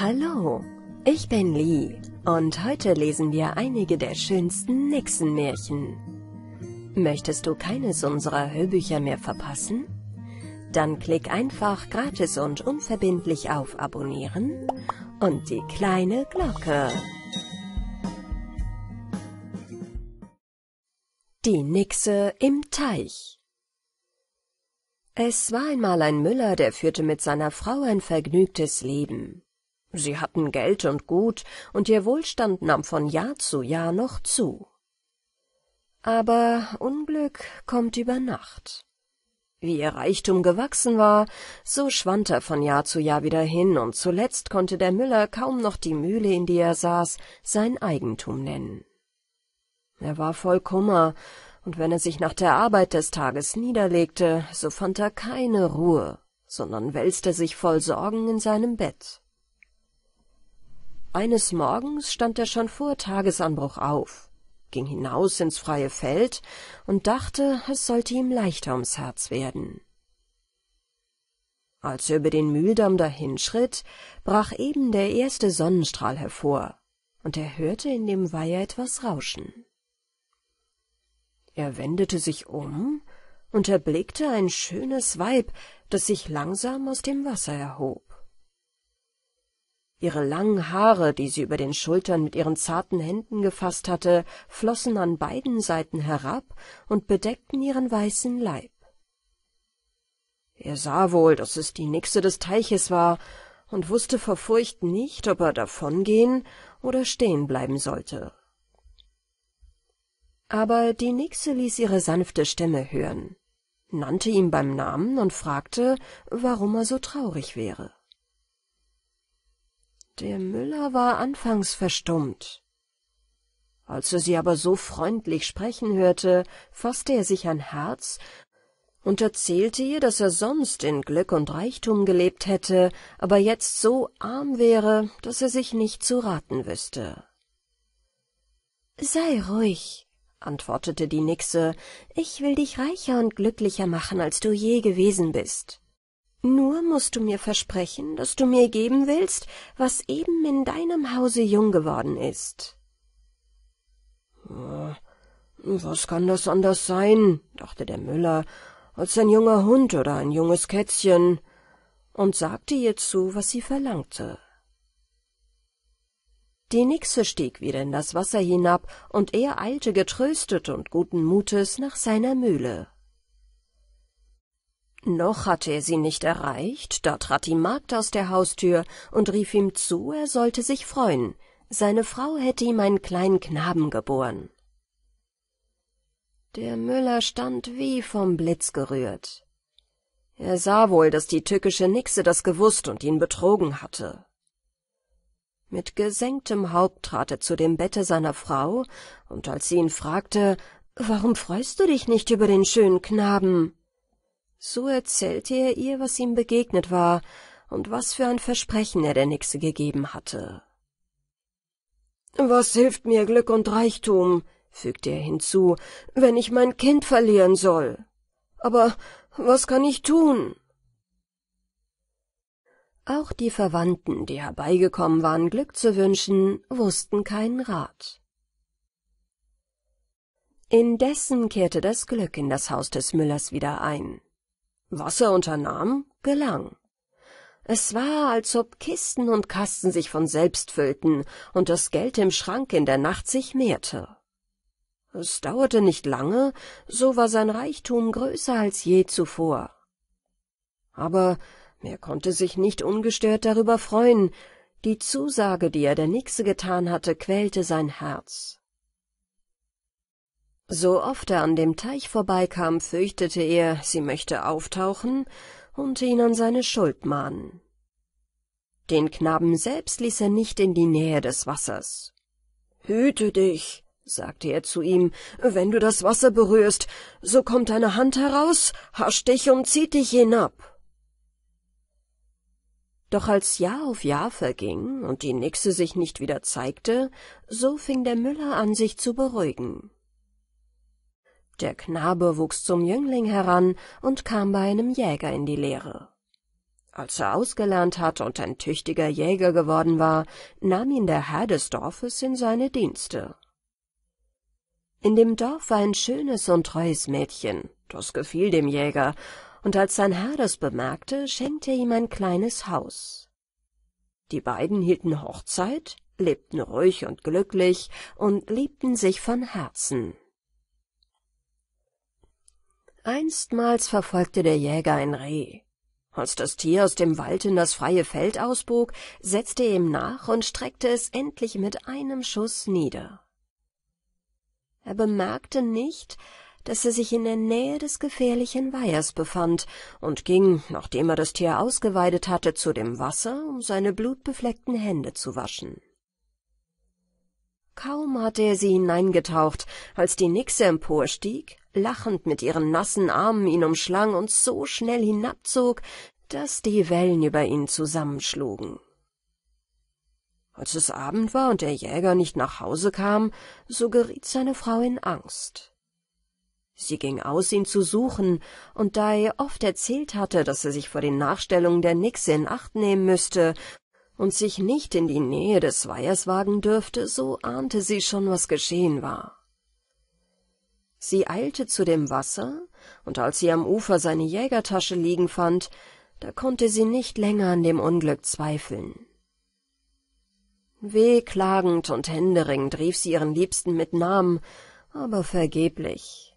Hallo, ich bin Lee und heute lesen wir einige der schönsten Nixon-Märchen. Möchtest du keines unserer Hörbücher mehr verpassen? Dann klick einfach gratis und unverbindlich auf Abonnieren und die kleine Glocke. Die Nixe im Teich Es war einmal ein Müller, der führte mit seiner Frau ein vergnügtes Leben. Sie hatten Geld und Gut, und ihr Wohlstand nahm von Jahr zu Jahr noch zu. Aber Unglück kommt über Nacht. Wie ihr Reichtum gewachsen war, so schwand er von Jahr zu Jahr wieder hin, und zuletzt konnte der Müller kaum noch die Mühle, in die er saß, sein Eigentum nennen. Er war voll Kummer, und wenn er sich nach der Arbeit des Tages niederlegte, so fand er keine Ruhe, sondern wälzte sich voll Sorgen in seinem Bett. Eines Morgens stand er schon vor Tagesanbruch auf, ging hinaus ins freie Feld und dachte, es sollte ihm leichter ums Herz werden. Als er über den Mühldamm dahinschritt, brach eben der erste Sonnenstrahl hervor, und er hörte in dem Weiher etwas rauschen. Er wendete sich um und erblickte ein schönes Weib, das sich langsam aus dem Wasser erhob. Ihre langen Haare, die sie über den Schultern mit ihren zarten Händen gefasst hatte, flossen an beiden Seiten herab und bedeckten ihren weißen Leib. Er sah wohl, dass es die Nixe des Teiches war, und wusste vor Furcht nicht, ob er davongehen oder stehen bleiben sollte. Aber die Nixe ließ ihre sanfte Stimme hören, nannte ihn beim Namen und fragte, warum er so traurig wäre. Der Müller war anfangs verstummt. Als er sie aber so freundlich sprechen hörte, faßte er sich ein Herz und erzählte ihr, dass er sonst in Glück und Reichtum gelebt hätte, aber jetzt so arm wäre, dass er sich nicht zu raten wüsste. »Sei ruhig«, antwortete die Nixe, »ich will dich reicher und glücklicher machen, als du je gewesen bist.« nur mußt du mir versprechen, daß du mir geben willst, was eben in deinem Hause jung geworden ist. Hm, was kann das anders sein? dachte der Müller, als ein junger Hund oder ein junges Kätzchen, und sagte ihr zu, was sie verlangte. Die Nixe stieg wieder in das Wasser hinab, und er eilte getröstet und guten Mutes nach seiner Mühle. Noch hatte er sie nicht erreicht, da trat die Magd aus der Haustür und rief ihm zu, er sollte sich freuen, seine Frau hätte ihm einen kleinen Knaben geboren. Der Müller stand wie vom Blitz gerührt. Er sah wohl, dass die tückische Nixe das gewusst und ihn betrogen hatte. Mit gesenktem Haupt trat er zu dem Bette seiner Frau, und als sie ihn fragte, »Warum freust du dich nicht über den schönen Knaben?« so erzählte er ihr, was ihm begegnet war und was für ein Versprechen er der Nixe gegeben hatte. Was hilft mir Glück und Reichtum, fügte er hinzu, wenn ich mein Kind verlieren soll? Aber was kann ich tun? Auch die Verwandten, die herbeigekommen waren, Glück zu wünschen, wussten keinen Rat. Indessen kehrte das Glück in das Haus des Müllers wieder ein. Was er unternahm, gelang. Es war, als ob Kisten und Kasten sich von selbst füllten und das Geld im Schrank in der Nacht sich mehrte. Es dauerte nicht lange, so war sein Reichtum größer als je zuvor. Aber er konnte sich nicht ungestört darüber freuen, die Zusage, die er der Nixe getan hatte, quälte sein Herz. So oft er an dem Teich vorbeikam, fürchtete er, sie möchte auftauchen und ihn an seine Schuld mahnen. Den Knaben selbst ließ er nicht in die Nähe des Wassers. »Hüte dich«, sagte er zu ihm, »wenn du das Wasser berührst, so kommt eine Hand heraus, hascht dich und zieht dich hinab.« doch als Jahr auf Jahr verging und die Nixe sich nicht wieder zeigte, so fing der Müller an, sich zu beruhigen. Der Knabe wuchs zum Jüngling heran und kam bei einem Jäger in die Lehre. Als er ausgelernt hatte und ein tüchtiger Jäger geworden war, nahm ihn der Herr des Dorfes in seine Dienste. In dem Dorf war ein schönes und treues Mädchen, das gefiel dem Jäger, und als sein Herr das bemerkte, schenkte er ihm ein kleines Haus. Die beiden hielten Hochzeit, lebten ruhig und glücklich und liebten sich von Herzen. Einstmals verfolgte der Jäger ein Reh. Als das Tier aus dem Wald in das freie Feld ausbog, setzte er ihm nach und streckte es endlich mit einem Schuss nieder. Er bemerkte nicht, dass er sich in der Nähe des gefährlichen Weihers befand und ging, nachdem er das Tier ausgeweidet hatte, zu dem Wasser, um seine blutbefleckten Hände zu waschen. Kaum hatte er sie hineingetaucht, als die Nixe emporstieg, lachend mit ihren nassen Armen ihn umschlang und so schnell hinabzog, dass die Wellen über ihn zusammenschlugen. Als es Abend war und der Jäger nicht nach Hause kam, so geriet seine Frau in Angst. Sie ging aus, ihn zu suchen, und da er oft erzählt hatte, dass er sich vor den Nachstellungen der Nixe in Acht nehmen müsste und sich nicht in die Nähe des Weihers wagen dürfte, so ahnte sie schon, was geschehen war. Sie eilte zu dem Wasser, und als sie am Ufer seine Jägertasche liegen fand, da konnte sie nicht länger an dem Unglück zweifeln. Wehklagend und händeringend rief sie ihren Liebsten mit Namen, aber vergeblich.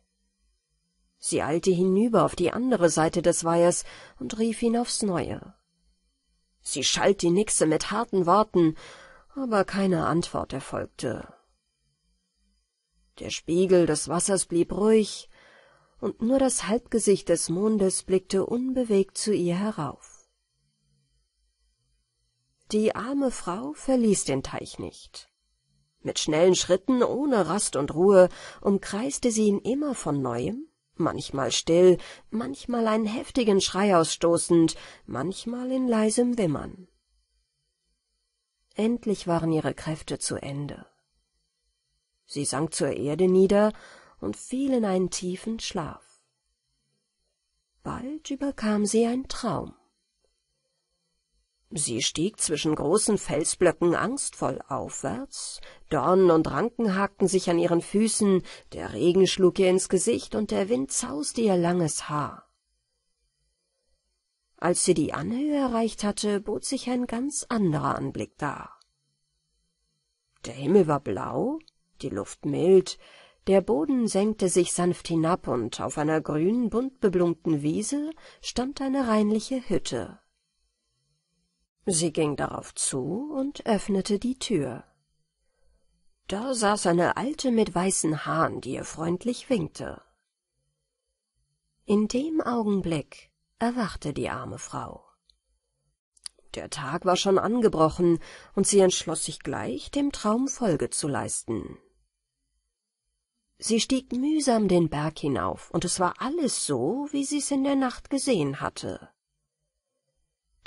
Sie eilte hinüber auf die andere Seite des Weihers und rief ihn aufs Neue. Sie schalt die Nixe mit harten Worten, aber keine Antwort erfolgte. Der Spiegel des Wassers blieb ruhig, und nur das Halbgesicht des Mondes blickte unbewegt zu ihr herauf. Die arme Frau verließ den Teich nicht. Mit schnellen Schritten, ohne Rast und Ruhe, umkreiste sie ihn immer von neuem manchmal still, manchmal einen heftigen Schrei ausstoßend, manchmal in leisem Wimmern. Endlich waren ihre Kräfte zu Ende. Sie sank zur Erde nieder und fiel in einen tiefen Schlaf. Bald überkam sie ein Traum. Sie stieg zwischen großen Felsblöcken angstvoll aufwärts, Dornen und Ranken hakten sich an ihren Füßen, der Regen schlug ihr ins Gesicht und der Wind zauste ihr langes Haar. Als sie die Anhöhe erreicht hatte, bot sich ein ganz anderer Anblick dar. Der Himmel war blau, die Luft mild, der Boden senkte sich sanft hinab und auf einer grünen, bunt beblumten Wiese stand eine reinliche Hütte. Sie ging darauf zu und öffnete die Tür. Da saß eine Alte mit weißen Haaren, die ihr freundlich winkte. In dem Augenblick erwachte die arme Frau. Der Tag war schon angebrochen, und sie entschloss sich gleich, dem Traum Folge zu leisten. Sie stieg mühsam den Berg hinauf, und es war alles so, wie sie es in der Nacht gesehen hatte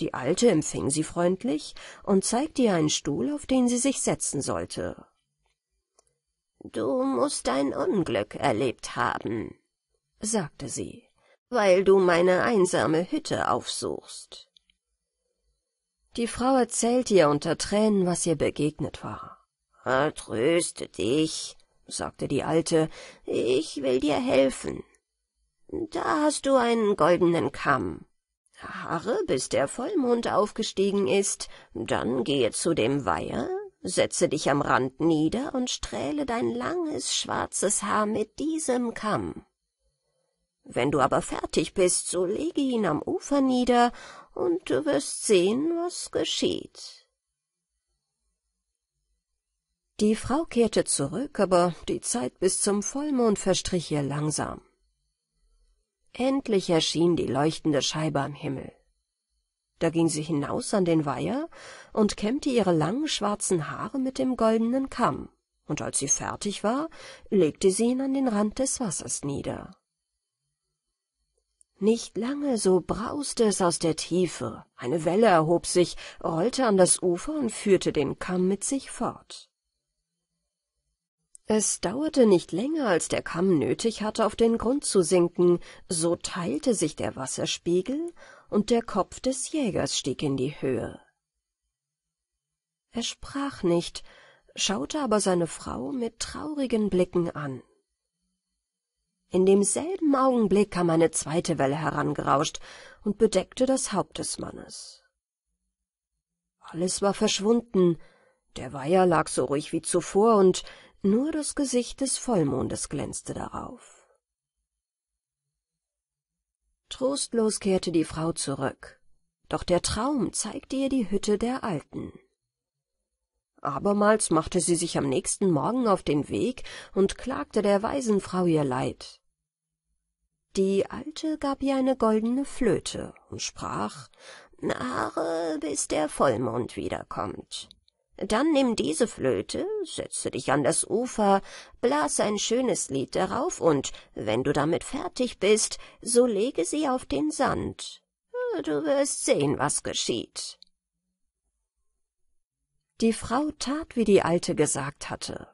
die alte empfing sie freundlich und zeigte ihr einen stuhl auf den sie sich setzen sollte du mußt ein unglück erlebt haben sagte sie weil du meine einsame hütte aufsuchst die frau erzählte ihr unter tränen was ihr begegnet war tröste dich sagte die alte ich will dir helfen da hast du einen goldenen kamm Haare, bis der Vollmond aufgestiegen ist, dann gehe zu dem Weiher, setze dich am Rand nieder und strähle dein langes, schwarzes Haar mit diesem Kamm. Wenn du aber fertig bist, so lege ihn am Ufer nieder, und du wirst sehen, was geschieht. Die Frau kehrte zurück, aber die Zeit bis zum Vollmond verstrich ihr langsam. Endlich erschien die leuchtende Scheibe am Himmel. Da ging sie hinaus an den Weiher und kämmte ihre langen schwarzen Haare mit dem goldenen Kamm, und als sie fertig war, legte sie ihn an den Rand des Wassers nieder. Nicht lange so brauste es aus der Tiefe, eine Welle erhob sich, rollte an das Ufer und führte den Kamm mit sich fort. Es dauerte nicht länger, als der Kamm nötig hatte, auf den Grund zu sinken, so teilte sich der Wasserspiegel, und der Kopf des Jägers stieg in die Höhe. Er sprach nicht, schaute aber seine Frau mit traurigen Blicken an. In demselben Augenblick kam eine zweite Welle herangerauscht und bedeckte das Haupt des Mannes. Alles war verschwunden, der Weiher lag so ruhig wie zuvor, und nur das Gesicht des Vollmondes glänzte darauf. Trostlos kehrte die Frau zurück, doch der Traum zeigte ihr die Hütte der Alten. Abermals machte sie sich am nächsten Morgen auf den Weg und klagte der Waisenfrau ihr Leid. Die Alte gab ihr eine goldene Flöte und sprach, »Nahre, bis der Vollmond wiederkommt. Dann nimm diese Flöte, setze dich an das Ufer, blas ein schönes Lied darauf und, wenn du damit fertig bist, so lege sie auf den Sand. Du wirst sehen, was geschieht. Die Frau tat, wie die Alte gesagt hatte.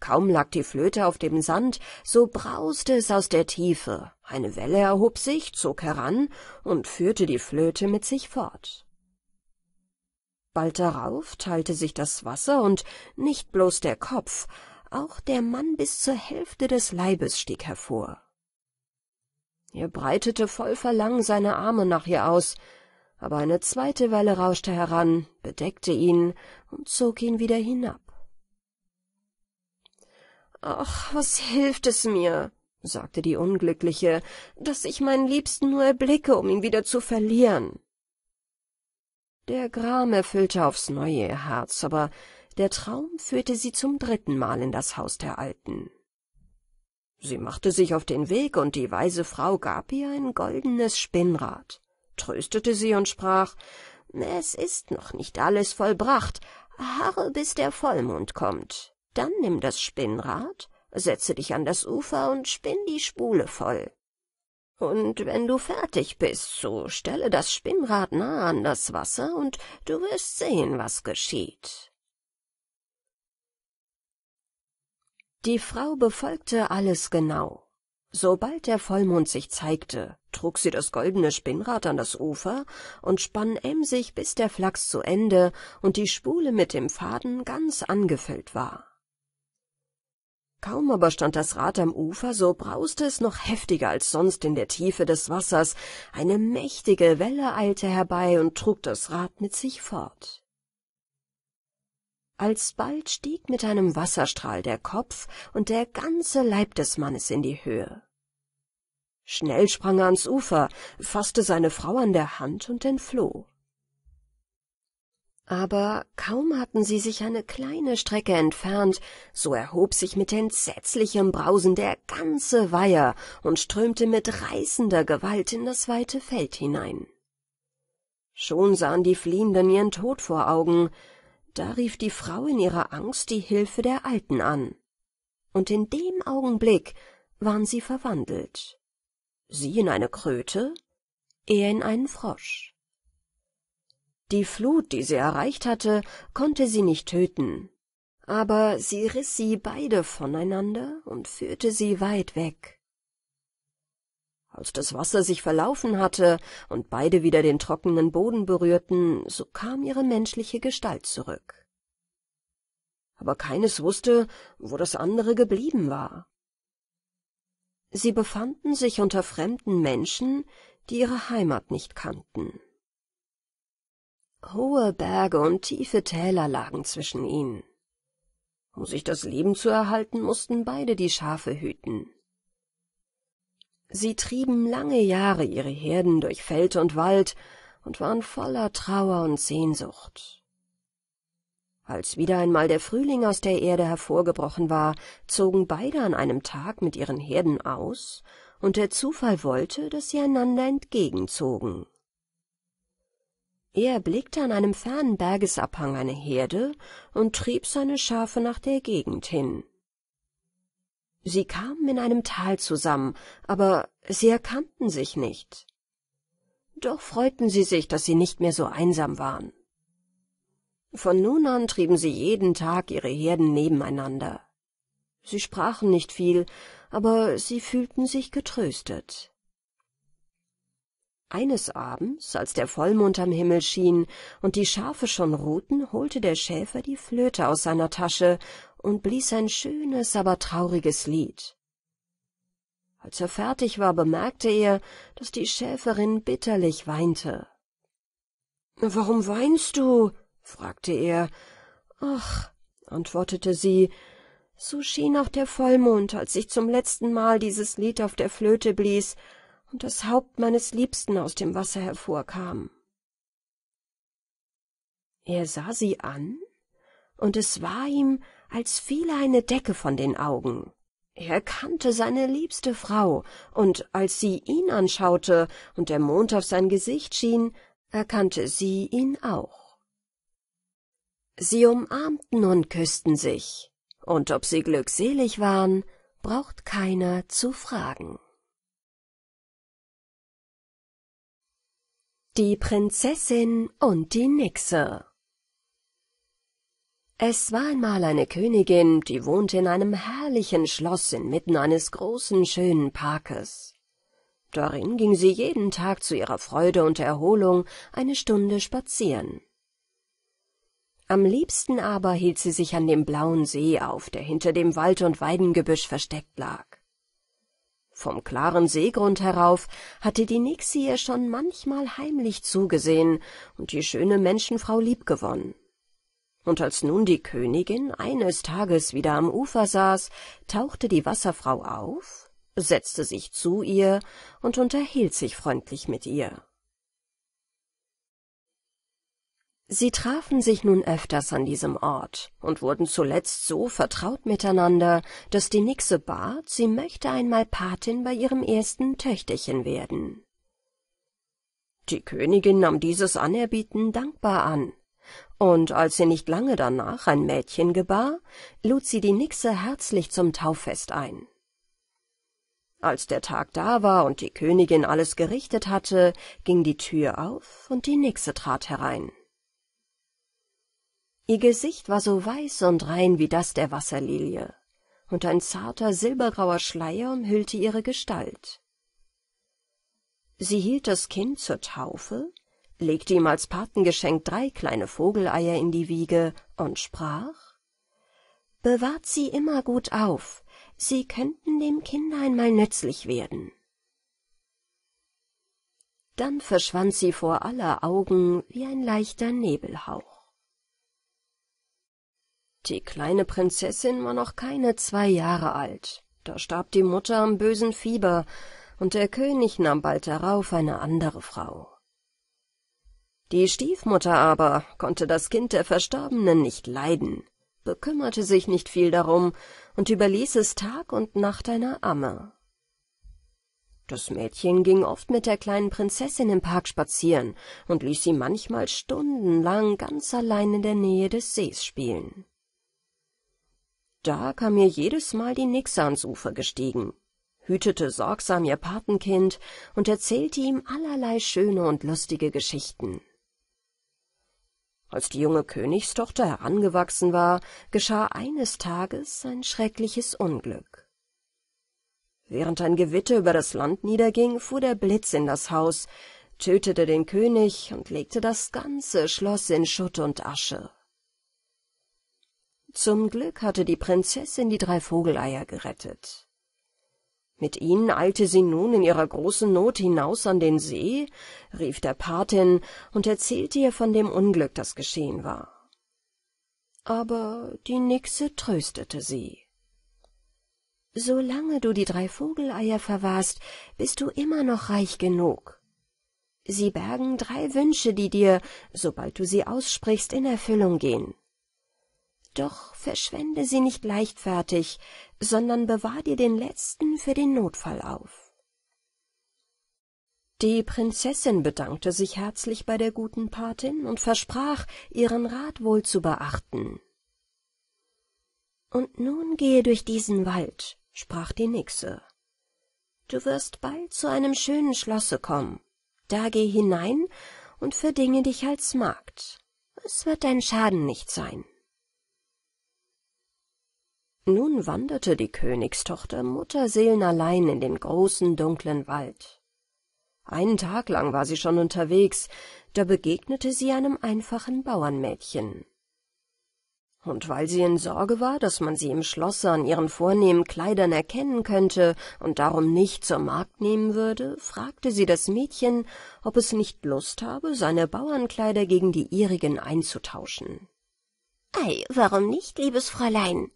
Kaum lag die Flöte auf dem Sand, so brauste es aus der Tiefe. Eine Welle erhob sich, zog heran und führte die Flöte mit sich fort. Bald darauf teilte sich das Wasser, und nicht bloß der Kopf, auch der Mann bis zur Hälfte des Leibes stieg hervor. Er breitete voll Verlangen seine Arme nach ihr aus, aber eine zweite Welle rauschte heran, bedeckte ihn und zog ihn wieder hinab. »Ach, was hilft es mir«, sagte die Unglückliche, »dass ich meinen Liebsten nur erblicke, um ihn wieder zu verlieren?« der Gram erfüllte aufs neue ihr Herz, aber der Traum führte sie zum dritten Mal in das Haus der Alten. Sie machte sich auf den Weg, und die weise Frau gab ihr ein goldenes Spinnrad, tröstete sie und sprach Es ist noch nicht alles vollbracht, harre bis der Vollmond kommt. Dann nimm das Spinnrad, setze dich an das Ufer und spinn die Spule voll. Und wenn du fertig bist, so stelle das Spinnrad nah an das Wasser, und du wirst sehen, was geschieht. Die Frau befolgte alles genau. Sobald der Vollmond sich zeigte, trug sie das goldene Spinnrad an das Ufer und spann emsig, bis der Flachs zu Ende und die Spule mit dem Faden ganz angefüllt war. Kaum aber stand das Rad am Ufer, so brauste es noch heftiger als sonst in der Tiefe des Wassers. Eine mächtige Welle eilte herbei und trug das Rad mit sich fort. Alsbald stieg mit einem Wasserstrahl der Kopf und der ganze Leib des Mannes in die Höhe. Schnell sprang er ans Ufer, fasste seine Frau an der Hand und entfloh aber kaum hatten sie sich eine kleine Strecke entfernt, so erhob sich mit entsetzlichem Brausen der ganze Weiher und strömte mit reißender Gewalt in das weite Feld hinein. Schon sahen die Fliehenden ihren Tod vor Augen, da rief die Frau in ihrer Angst die Hilfe der Alten an. Und in dem Augenblick waren sie verwandelt. Sie in eine Kröte, er in einen Frosch. Die Flut, die sie erreicht hatte, konnte sie nicht töten, aber sie riss sie beide voneinander und führte sie weit weg. Als das Wasser sich verlaufen hatte und beide wieder den trockenen Boden berührten, so kam ihre menschliche Gestalt zurück. Aber keines wusste, wo das andere geblieben war. Sie befanden sich unter fremden Menschen, die ihre Heimat nicht kannten. Hohe Berge und tiefe Täler lagen zwischen ihnen. Um sich das Leben zu erhalten, mussten beide die Schafe hüten. Sie trieben lange Jahre ihre Herden durch Feld und Wald und waren voller Trauer und Sehnsucht. Als wieder einmal der Frühling aus der Erde hervorgebrochen war, zogen beide an einem Tag mit ihren Herden aus, und der Zufall wollte, dass sie einander entgegenzogen. Er blickte an einem fernen Bergesabhang eine Herde und trieb seine Schafe nach der Gegend hin. Sie kamen in einem Tal zusammen, aber sie erkannten sich nicht. Doch freuten sie sich, dass sie nicht mehr so einsam waren. Von nun an trieben sie jeden Tag ihre Herden nebeneinander. Sie sprachen nicht viel, aber sie fühlten sich getröstet. Eines Abends, als der Vollmond am Himmel schien und die Schafe schon ruhten, holte der Schäfer die Flöte aus seiner Tasche und blies ein schönes, aber trauriges Lied. Als er fertig war, bemerkte er, dass die Schäferin bitterlich weinte. Warum weinst du? fragte er. Ach, antwortete sie, so schien auch der Vollmond, als ich zum letzten Mal dieses Lied auf der Flöte blies, und das Haupt meines Liebsten aus dem Wasser hervorkam. Er sah sie an, und es war ihm, als fiele eine Decke von den Augen. Er kannte seine liebste Frau, und als sie ihn anschaute und der Mond auf sein Gesicht schien, erkannte sie ihn auch. Sie umarmten und küssten sich, und ob sie glückselig waren, braucht keiner zu fragen. Die Prinzessin und die Nixe Es war einmal eine Königin, die wohnte in einem herrlichen Schloss inmitten eines großen, schönen Parkes. Darin ging sie jeden Tag zu ihrer Freude und Erholung eine Stunde spazieren. Am liebsten aber hielt sie sich an dem blauen See auf, der hinter dem Wald- und Weidengebüsch versteckt lag. Vom klaren Seegrund herauf hatte die Nixie ihr schon manchmal heimlich zugesehen und die schöne Menschenfrau liebgewonnen. Und als nun die Königin eines Tages wieder am Ufer saß, tauchte die Wasserfrau auf, setzte sich zu ihr und unterhielt sich freundlich mit ihr. Sie trafen sich nun öfters an diesem Ort und wurden zuletzt so vertraut miteinander, dass die Nixe bat, sie möchte einmal Patin bei ihrem ersten Töchterchen werden. Die Königin nahm dieses Anerbieten dankbar an, und als sie nicht lange danach ein Mädchen gebar, lud sie die Nixe herzlich zum Tauffest ein. Als der Tag da war und die Königin alles gerichtet hatte, ging die Tür auf und die Nixe trat herein. Ihr Gesicht war so weiß und rein wie das der Wasserlilie, und ein zarter silbergrauer Schleier umhüllte ihre Gestalt. Sie hielt das Kind zur Taufe, legte ihm als Patengeschenk drei kleine Vogeleier in die Wiege und sprach Bewahrt sie immer gut auf, sie könnten dem Kind einmal nützlich werden. Dann verschwand sie vor aller Augen wie ein leichter Nebelhauch. Die kleine Prinzessin war noch keine zwei Jahre alt, da starb die Mutter am bösen Fieber, und der König nahm bald darauf eine andere Frau. Die Stiefmutter aber konnte das Kind der Verstorbenen nicht leiden, bekümmerte sich nicht viel darum und überließ es Tag und Nacht einer Amme. Das Mädchen ging oft mit der kleinen Prinzessin im Park spazieren und ließ sie manchmal stundenlang ganz allein in der Nähe des Sees spielen. Da kam mir jedes Mal die Nixa ans Ufer gestiegen, hütete sorgsam ihr Patenkind und erzählte ihm allerlei schöne und lustige Geschichten. Als die junge Königstochter herangewachsen war, geschah eines Tages ein schreckliches Unglück. Während ein Gewitter über das Land niederging, fuhr der Blitz in das Haus, tötete den König und legte das ganze Schloss in Schutt und Asche. Zum Glück hatte die Prinzessin die drei Vogeleier gerettet. Mit ihnen eilte sie nun in ihrer großen Not hinaus an den See, rief der Patin und erzählte ihr von dem Unglück, das geschehen war. Aber die Nixe tröstete sie. Solange du die drei Vogeleier verwahrst, bist du immer noch reich genug. Sie bergen drei Wünsche, die dir, sobald du sie aussprichst, in Erfüllung gehen doch verschwende sie nicht leichtfertig, sondern bewahr dir den letzten für den Notfall auf. Die Prinzessin bedankte sich herzlich bei der guten Patin und versprach, ihren Rat wohl zu beachten. Und nun gehe durch diesen Wald, sprach die Nixe. Du wirst bald zu einem schönen Schlosse kommen. Da geh hinein und verdinge dich als Magd. Es wird dein Schaden nicht sein. Nun wanderte die Königstochter mutterseelenallein in den großen, dunklen Wald. Einen Tag lang war sie schon unterwegs, da begegnete sie einem einfachen Bauernmädchen. Und weil sie in Sorge war, dass man sie im Schlosse an ihren vornehmen Kleidern erkennen könnte und darum nicht zur Magd nehmen würde, fragte sie das Mädchen, ob es nicht Lust habe, seine Bauernkleider gegen die ihrigen einzutauschen. »Ei, warum nicht, liebes Fräulein?«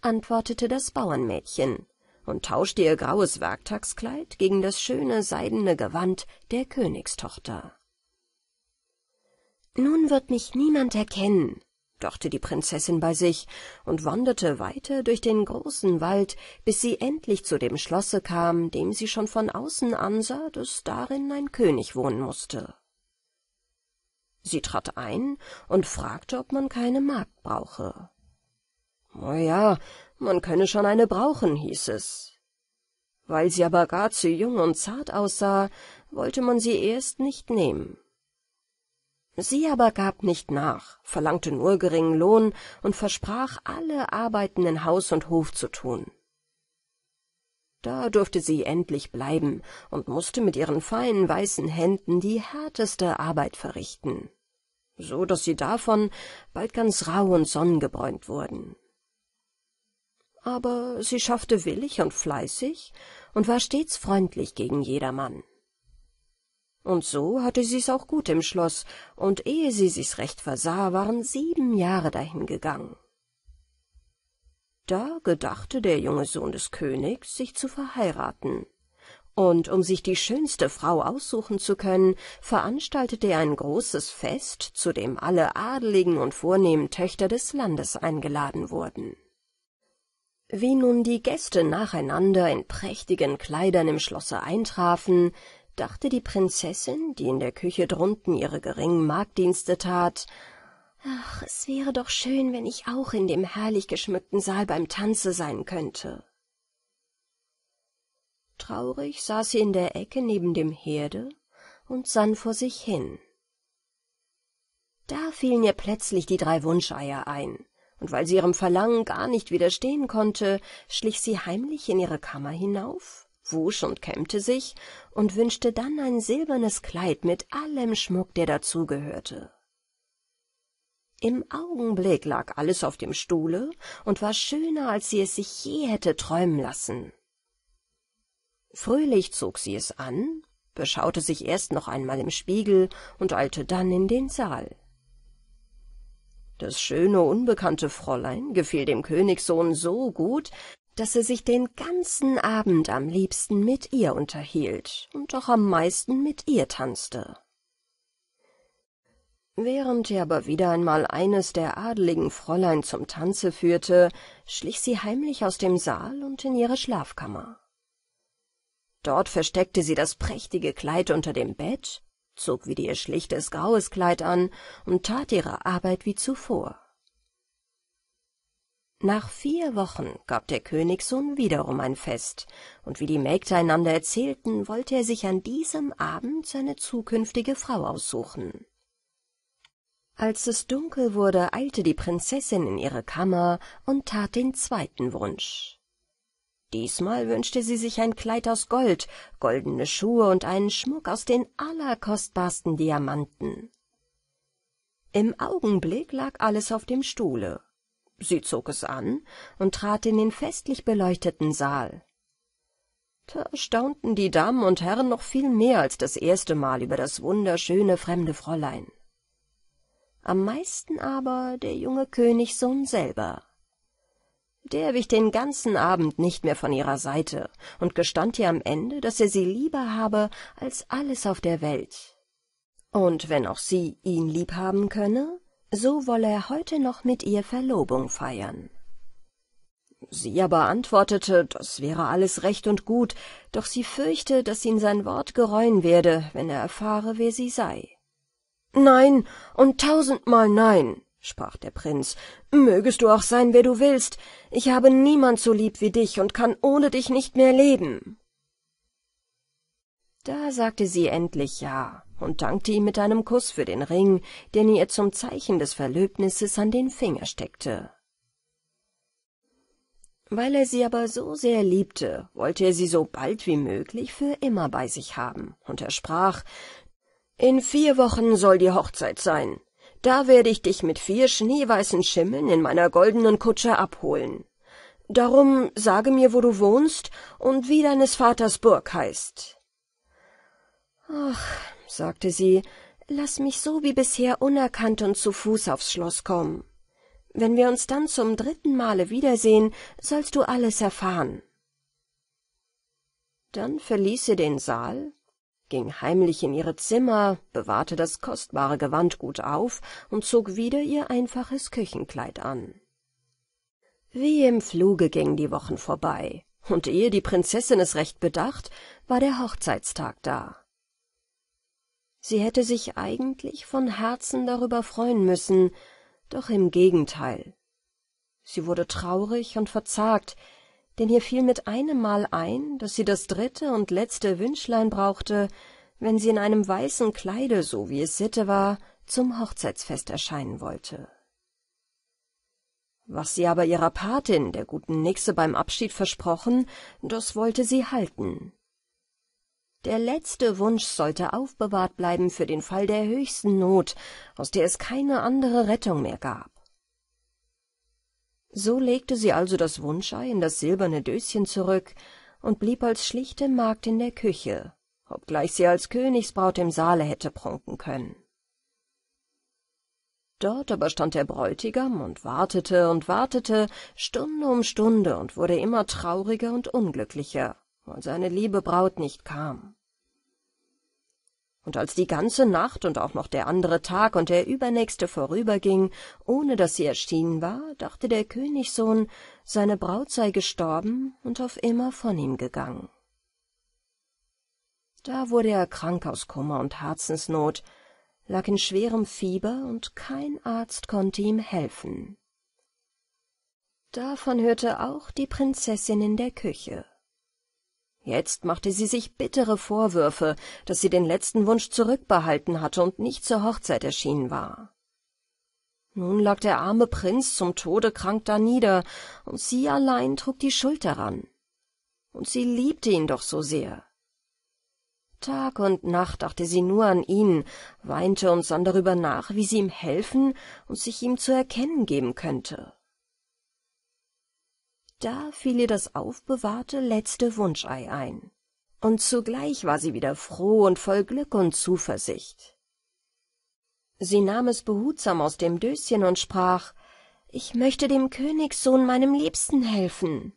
antwortete das Bauernmädchen und tauschte ihr graues Werktagskleid gegen das schöne seidene Gewand der Königstochter. Nun wird mich niemand erkennen, dachte die Prinzessin bei sich und wanderte weiter durch den großen Wald, bis sie endlich zu dem Schlosse kam, dem sie schon von außen ansah, dass darin ein König wohnen mußte. Sie trat ein und fragte, ob man keine Magd brauche. Oh ja, man könne schon eine brauchen, hieß es. Weil sie aber gar zu jung und zart aussah, wollte man sie erst nicht nehmen. Sie aber gab nicht nach, verlangte nur geringen Lohn und versprach, alle Arbeiten in Haus und Hof zu tun. Da durfte sie endlich bleiben und mußte mit ihren feinen weißen Händen die härteste Arbeit verrichten, so daß sie davon bald ganz rau und sonnengebräunt wurden aber sie schaffte willig und fleißig und war stets freundlich gegen jedermann. Und so hatte sie's auch gut im Schloss, und ehe sie sich's recht versah, waren sieben Jahre dahingegangen. Da gedachte der junge Sohn des Königs, sich zu verheiraten, und um sich die schönste Frau aussuchen zu können, veranstaltete er ein großes Fest, zu dem alle adeligen und vornehmen Töchter des Landes eingeladen wurden. Wie nun die Gäste nacheinander in prächtigen Kleidern im Schlosse eintrafen, dachte die Prinzessin, die in der Küche drunten ihre geringen Marktdienste tat, »Ach, es wäre doch schön, wenn ich auch in dem herrlich geschmückten Saal beim Tanze sein könnte.« Traurig saß sie in der Ecke neben dem Herde und sann vor sich hin. Da fielen ihr plötzlich die drei Wunscheier ein und weil sie ihrem Verlangen gar nicht widerstehen konnte, schlich sie heimlich in ihre Kammer hinauf, wusch und kämmte sich und wünschte dann ein silbernes Kleid mit allem Schmuck, der dazugehörte. Im Augenblick lag alles auf dem Stuhle und war schöner, als sie es sich je hätte träumen lassen. Fröhlich zog sie es an, beschaute sich erst noch einmal im Spiegel und eilte dann in den Saal. Das schöne, unbekannte Fräulein gefiel dem Königssohn so gut, daß er sich den ganzen Abend am liebsten mit ihr unterhielt und auch am meisten mit ihr tanzte. Während er aber wieder einmal eines der adeligen Fräulein zum Tanze führte, schlich sie heimlich aus dem Saal und in ihre Schlafkammer. Dort versteckte sie das prächtige Kleid unter dem Bett zog wieder ihr schlichtes graues Kleid an und tat ihre Arbeit wie zuvor. Nach vier Wochen gab der Königssohn wiederum ein Fest, und wie die Mägde einander erzählten, wollte er sich an diesem Abend seine zukünftige Frau aussuchen. Als es dunkel wurde, eilte die Prinzessin in ihre Kammer und tat den zweiten Wunsch diesmal wünschte sie sich ein kleid aus gold goldene schuhe und einen schmuck aus den allerkostbarsten diamanten im augenblick lag alles auf dem stuhle sie zog es an und trat in den festlich beleuchteten saal da staunten die damen und herren noch viel mehr als das erste mal über das wunderschöne fremde fräulein am meisten aber der junge königssohn selber der wich den ganzen Abend nicht mehr von ihrer Seite und gestand ihr am Ende, dass er sie lieber habe als alles auf der Welt. Und wenn auch sie ihn lieb haben könne, so wolle er heute noch mit ihr Verlobung feiern. Sie aber antwortete, das wäre alles recht und gut, doch sie fürchte, dass ihn sein Wort gereuen werde, wenn er erfahre, wer sie sei. Nein und tausendmal nein, sprach der Prinz, mögest du auch sein, wer du willst, ich habe niemand so lieb wie dich und kann ohne dich nicht mehr leben. Da sagte sie endlich ja und dankte ihm mit einem Kuss für den Ring, den ihr zum Zeichen des Verlöbnisses an den Finger steckte. Weil er sie aber so sehr liebte, wollte er sie so bald wie möglich für immer bei sich haben, und er sprach, »In vier Wochen soll die Hochzeit sein. Da werde ich dich mit vier schneeweißen Schimmeln in meiner goldenen Kutsche abholen. Darum sage mir, wo du wohnst und wie deines Vaters Burg heißt. Ach, sagte sie, lass mich so wie bisher unerkannt und zu Fuß aufs Schloss kommen. Wenn wir uns dann zum dritten Male wiedersehen, sollst du alles erfahren. Dann verließ sie den Saal, ging heimlich in ihre Zimmer, bewahrte das kostbare Gewand gut auf und zog wieder ihr einfaches Küchenkleid an. Wie im Fluge gingen die Wochen vorbei, und ehe die Prinzessin es recht bedacht, war der Hochzeitstag da. Sie hätte sich eigentlich von Herzen darüber freuen müssen, doch im Gegenteil. Sie wurde traurig und verzagt, denn ihr fiel mit einem Mal ein, dass sie das dritte und letzte Wünschlein brauchte, wenn sie in einem weißen Kleide, so wie es Sitte war, zum Hochzeitsfest erscheinen wollte. Was sie aber ihrer Patin, der guten Nixe, beim Abschied versprochen, das wollte sie halten. Der letzte Wunsch sollte aufbewahrt bleiben für den Fall der höchsten Not, aus der es keine andere Rettung mehr gab so legte sie also das Wunschei in das silberne Döschen zurück und blieb als schlichte Magd in der Küche, obgleich sie als Königsbraut im Saale hätte prunken können. Dort aber stand der Bräutigam und wartete und wartete Stunde um Stunde und wurde immer trauriger und unglücklicher, weil seine liebe Braut nicht kam und als die ganze Nacht und auch noch der andere Tag und der übernächste vorüberging, ohne dass sie erschienen war, dachte der Königssohn, seine Braut sei gestorben und auf immer von ihm gegangen. Da wurde er krank aus Kummer und Herzensnot, lag in schwerem Fieber, und kein Arzt konnte ihm helfen. Davon hörte auch die Prinzessin in der Küche. Jetzt machte sie sich bittere Vorwürfe, dass sie den letzten Wunsch zurückbehalten hatte und nicht zur Hochzeit erschienen war. Nun lag der arme Prinz zum Tode krank da nieder, und sie allein trug die Schuld daran. Und sie liebte ihn doch so sehr. Tag und Nacht dachte sie nur an ihn, weinte und sann darüber nach, wie sie ihm helfen und sich ihm zu erkennen geben könnte da fiel ihr das aufbewahrte letzte Wunschei ein. Und zugleich war sie wieder froh und voll Glück und Zuversicht. Sie nahm es behutsam aus dem Döschen und sprach, »Ich möchte dem Königssohn meinem Liebsten helfen.«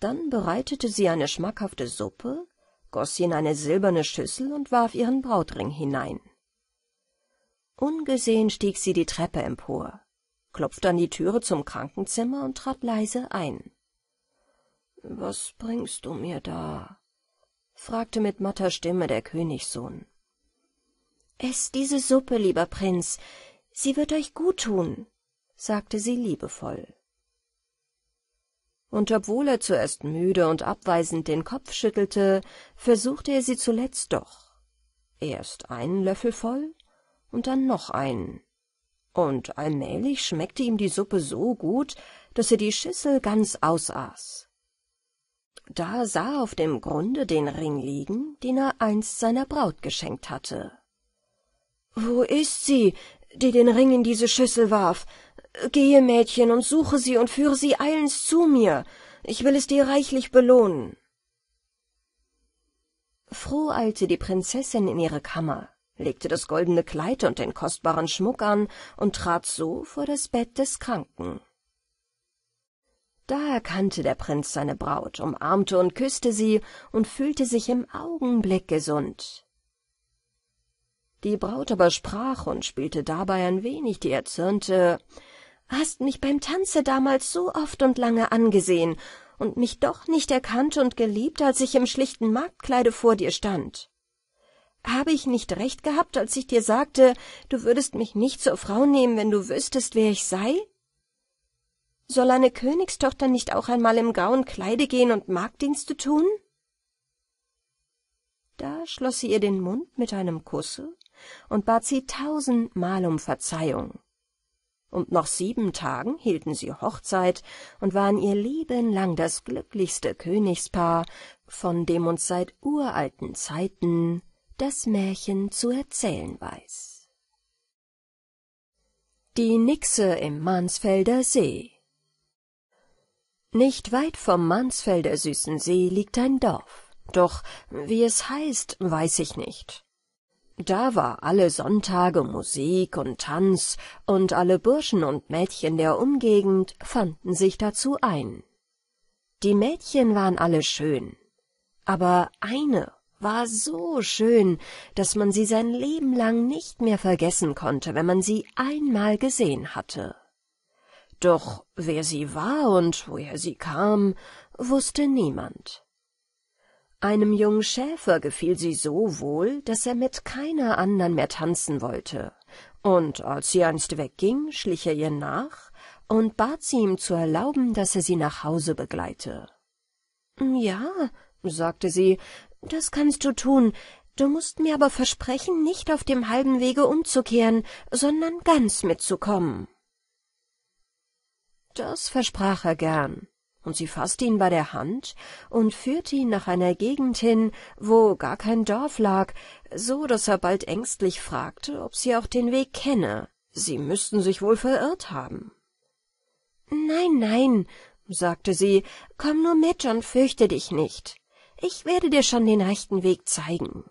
Dann bereitete sie eine schmackhafte Suppe, goss sie in eine silberne Schüssel und warf ihren Brautring hinein. Ungesehen stieg sie die Treppe empor klopfte an die Türe zum Krankenzimmer und trat leise ein. Was bringst du mir da? fragte mit matter Stimme der Königssohn. Esst diese Suppe, lieber Prinz, sie wird euch gut tun, sagte sie liebevoll. Und obwohl er zuerst müde und abweisend den Kopf schüttelte, versuchte er sie zuletzt doch. Erst einen Löffel voll und dann noch einen und allmählich schmeckte ihm die Suppe so gut, daß er die Schüssel ganz ausaß. Da sah er auf dem Grunde den Ring liegen, den er einst seiner Braut geschenkt hatte. »Wo ist sie, die den Ring in diese Schüssel warf? Gehe, Mädchen, und suche sie und führe sie eilends zu mir. Ich will es dir reichlich belohnen.« Froh eilte die Prinzessin in ihre Kammer legte das goldene Kleid und den kostbaren Schmuck an und trat so vor das Bett des Kranken. Da erkannte der Prinz seine Braut, umarmte und küßte sie und fühlte sich im Augenblick gesund. Die Braut aber sprach und spielte dabei ein wenig die erzürnte Hast mich beim Tanze damals so oft und lange angesehen und mich doch nicht erkannt und geliebt, als ich im schlichten Marktkleide vor dir stand. Habe ich nicht recht gehabt, als ich dir sagte, du würdest mich nicht zur Frau nehmen, wenn du wüsstest, wer ich sei? Soll eine Königstochter nicht auch einmal im grauen Kleide gehen und Marktdienste tun? Da schloss sie ihr den Mund mit einem Kusse und bat sie tausendmal um Verzeihung. Und noch sieben Tagen hielten sie Hochzeit und waren ihr Leben lang das glücklichste Königspaar, von dem uns seit uralten Zeiten das Märchen zu erzählen weiß. Die Nixe im Mansfelder See Nicht weit vom Mansfelder süßen See liegt ein Dorf, doch wie es heißt, weiß ich nicht. Da war alle Sonntage Musik und Tanz, und alle Burschen und Mädchen der Umgegend fanden sich dazu ein. Die Mädchen waren alle schön, aber eine war so schön, dass man sie sein Leben lang nicht mehr vergessen konnte, wenn man sie einmal gesehen hatte. Doch wer sie war und woher sie kam, wußte niemand. Einem jungen Schäfer gefiel sie so wohl, dass er mit keiner andern mehr tanzen wollte, und als sie einst wegging, schlich er ihr nach und bat sie ihm zu erlauben, dass er sie nach Hause begleite. »Ja«, sagte sie, das kannst du tun. Du musst mir aber versprechen, nicht auf dem halben Wege umzukehren, sondern ganz mitzukommen. Das versprach er gern, und sie faßte ihn bei der Hand und führte ihn nach einer Gegend hin, wo gar kein Dorf lag, so daß er bald ängstlich fragte, ob sie auch den Weg kenne. Sie müssten sich wohl verirrt haben. Nein, nein, sagte sie, komm nur mit und fürchte dich nicht. Ich werde dir schon den rechten Weg zeigen.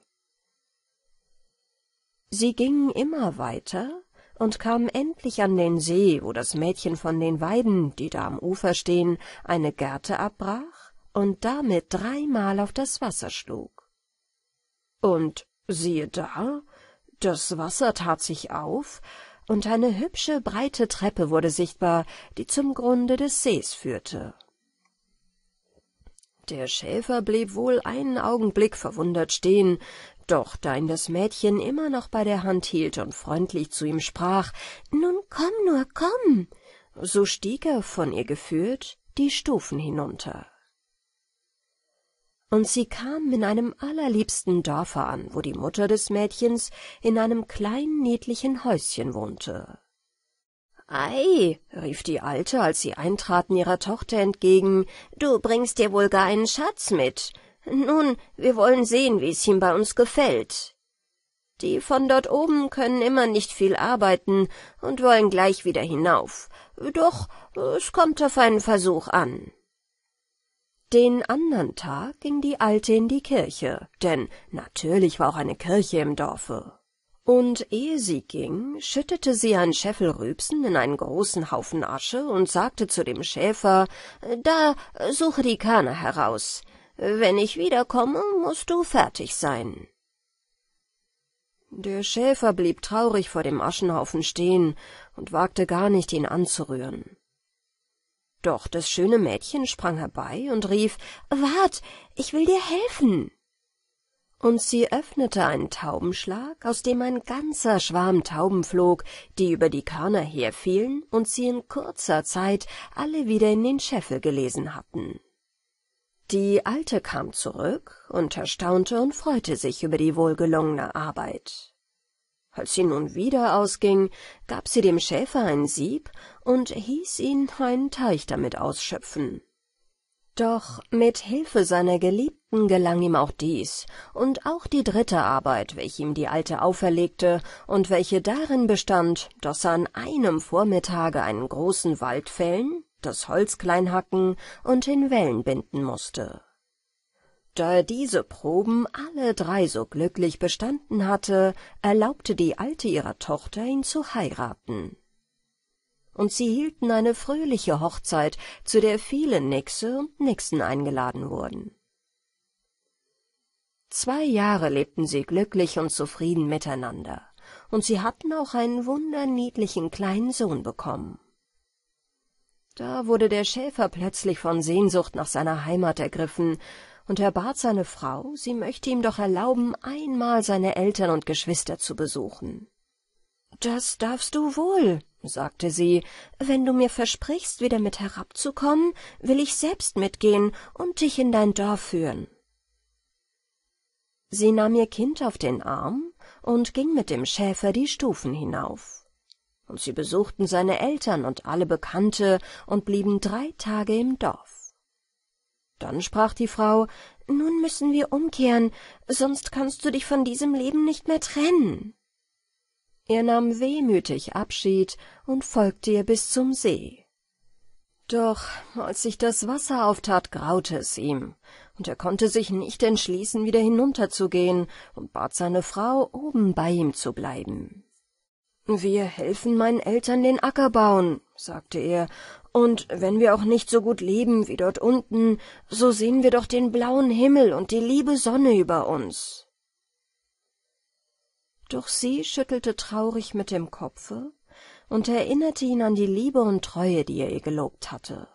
Sie gingen immer weiter und kamen endlich an den See, wo das Mädchen von den Weiden, die da am Ufer stehen, eine Gerte abbrach und damit dreimal auf das Wasser schlug. Und siehe da, das Wasser tat sich auf, und eine hübsche breite Treppe wurde sichtbar, die zum Grunde des Sees führte der Schäfer blieb wohl einen Augenblick verwundert stehen, doch da ihn das Mädchen immer noch bei der Hand hielt und freundlich zu ihm sprach, »Nun komm nur, komm«, so stieg er, von ihr geführt, die Stufen hinunter. Und sie kamen in einem allerliebsten Dorfe an, wo die Mutter des Mädchens in einem kleinen niedlichen Häuschen wohnte. Ei, rief die Alte, als sie eintraten, ihrer Tochter entgegen, du bringst dir wohl gar einen Schatz mit. Nun, wir wollen sehen, wie es ihm bei uns gefällt. Die von dort oben können immer nicht viel arbeiten und wollen gleich wieder hinauf. Doch es kommt auf einen Versuch an. Den andern Tag ging die Alte in die Kirche, denn natürlich war auch eine Kirche im Dorfe und ehe sie ging, schüttete sie ein Scheffel Rübsen in einen großen Haufen Asche und sagte zu dem Schäfer, »Da suche die Körner heraus. Wenn ich wiederkomme, musst du fertig sein.« Der Schäfer blieb traurig vor dem Aschenhaufen stehen und wagte gar nicht, ihn anzurühren. Doch das schöne Mädchen sprang herbei und rief, »Wart, ich will dir helfen!« und sie öffnete einen Taubenschlag, aus dem ein ganzer Schwarm Tauben flog, die über die Körner herfielen und sie in kurzer Zeit alle wieder in den Scheffel gelesen hatten. Die Alte kam zurück und erstaunte und freute sich über die wohlgelungene Arbeit. Als sie nun wieder ausging, gab sie dem Schäfer ein Sieb und hieß ihn einen Teich damit ausschöpfen. Doch mit Hilfe seiner Geliebten gelang ihm auch dies, und auch die dritte Arbeit, welche ihm die Alte auferlegte und welche darin bestand, dass er an einem Vormittage einen großen Wald fällen, das Holz kleinhacken und in Wellen binden mußte. Da er diese Proben alle drei so glücklich bestanden hatte, erlaubte die Alte ihrer Tochter, ihn zu heiraten und sie hielten eine fröhliche Hochzeit, zu der viele Nixe und Nixen eingeladen wurden. Zwei Jahre lebten sie glücklich und zufrieden miteinander, und sie hatten auch einen wunderniedlichen kleinen Sohn bekommen. Da wurde der Schäfer plötzlich von Sehnsucht nach seiner Heimat ergriffen, und er bat seine Frau, sie möchte ihm doch erlauben, einmal seine Eltern und Geschwister zu besuchen. »Das darfst du wohl«, sagte sie, wenn du mir versprichst, wieder mit herabzukommen, will ich selbst mitgehen und dich in dein Dorf führen. Sie nahm ihr Kind auf den Arm und ging mit dem Schäfer die Stufen hinauf. Und sie besuchten seine Eltern und alle Bekannte und blieben drei Tage im Dorf. Dann sprach die Frau, nun müssen wir umkehren, sonst kannst du dich von diesem Leben nicht mehr trennen er nahm wehmütig Abschied und folgte ihr bis zum See. Doch als sich das Wasser auftat, graute es ihm, und er konnte sich nicht entschließen, wieder hinunterzugehen und bat seine Frau, oben bei ihm zu bleiben. »Wir helfen meinen Eltern den Acker bauen«, sagte er, »und wenn wir auch nicht so gut leben wie dort unten, so sehen wir doch den blauen Himmel und die liebe Sonne über uns.« doch sie schüttelte traurig mit dem kopfe und erinnerte ihn an die Liebe und Treue, die er ihr gelobt hatte.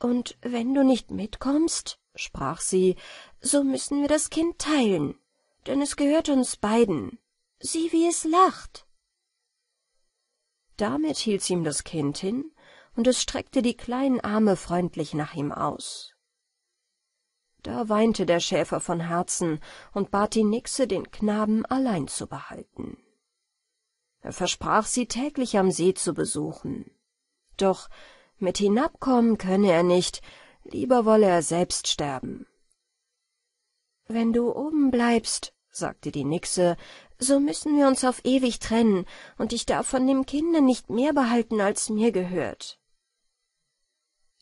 Und wenn du nicht mitkommst, sprach sie, so müssen wir das Kind teilen, denn es gehört uns beiden. Sieh, wie es lacht. Damit hielt sie ihm das Kind hin, und es streckte die kleinen Arme freundlich nach ihm aus da weinte der Schäfer von Herzen und bat die Nixe, den Knaben allein zu behalten. Er versprach, sie täglich am See zu besuchen. Doch mit hinabkommen könne er nicht, lieber wolle er selbst sterben. Wenn du oben bleibst, sagte die Nixe, so müssen wir uns auf ewig trennen, und ich darf von dem Kinde nicht mehr behalten, als mir gehört.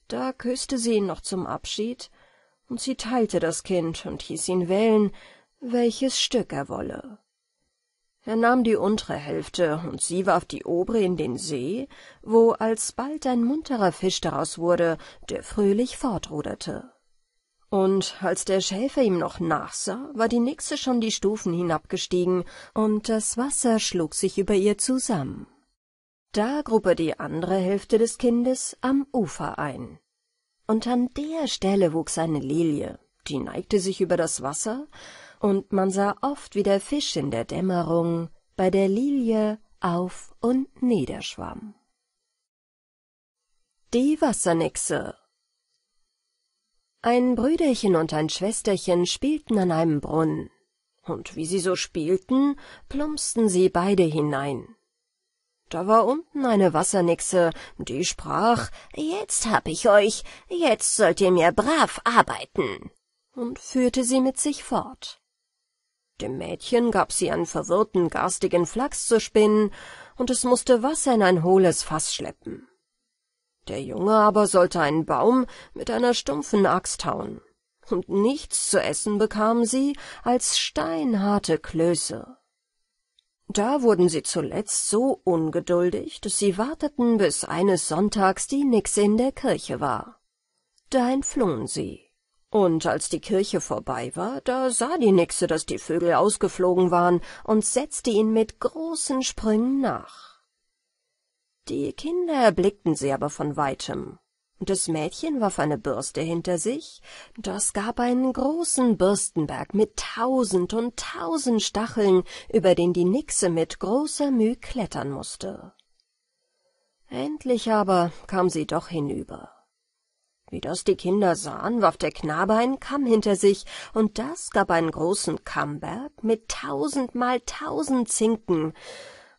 Da küßte sie ihn noch zum Abschied und sie teilte das Kind und hieß ihn wählen, welches Stück er wolle. Er nahm die untere Hälfte, und sie warf die obere in den See, wo alsbald ein munterer Fisch daraus wurde, der fröhlich fortruderte. Und als der Schäfer ihm noch nachsah, war die nächste schon die Stufen hinabgestiegen, und das Wasser schlug sich über ihr zusammen. Da grub er die andere Hälfte des Kindes am Ufer ein und an der Stelle wuchs eine Lilie, die neigte sich über das Wasser, und man sah oft, wie der Fisch in der Dämmerung bei der Lilie auf und niederschwamm. Die Wassernixe Ein Brüderchen und ein Schwesterchen spielten an einem Brunnen, und wie sie so spielten, plumpsten sie beide hinein, da war unten eine Wassernixe, die sprach, »Jetzt hab ich euch, jetzt sollt ihr mir brav arbeiten«, und führte sie mit sich fort. Dem Mädchen gab sie einen verwirrten, garstigen Flachs zu spinnen, und es mußte Wasser in ein hohles Fass schleppen. Der Junge aber sollte einen Baum mit einer stumpfen Axt hauen, und nichts zu essen bekam sie als steinharte Klöße. Da wurden sie zuletzt so ungeduldig, dass sie warteten, bis eines Sonntags die Nixe in der Kirche war. Da entflohen sie. Und als die Kirche vorbei war, da sah die Nixe, dass die Vögel ausgeflogen waren, und setzte ihnen mit großen Sprüngen nach. Die Kinder erblickten sie aber von weitem, das Mädchen warf eine Bürste hinter sich, das gab einen großen Bürstenberg mit tausend und tausend Stacheln, über den die Nixe mit großer Mühe klettern mußte. Endlich aber kam sie doch hinüber. Wie das die Kinder sahen, warf der Knabe einen Kamm hinter sich, und das gab einen großen Kammberg mit tausendmal tausend Zinken.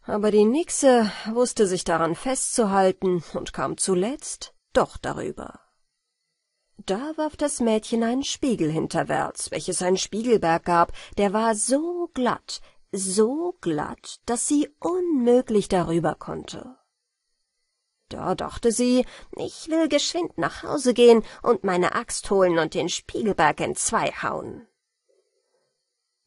Aber die Nixe wusste sich daran festzuhalten und kam zuletzt doch darüber. Da warf das Mädchen einen Spiegel hinterwärts, welches ein Spiegelberg gab, der war so glatt, so glatt, dass sie unmöglich darüber konnte. Da dachte sie, ich will geschwind nach Hause gehen und meine Axt holen und den Spiegelberg in zwei hauen.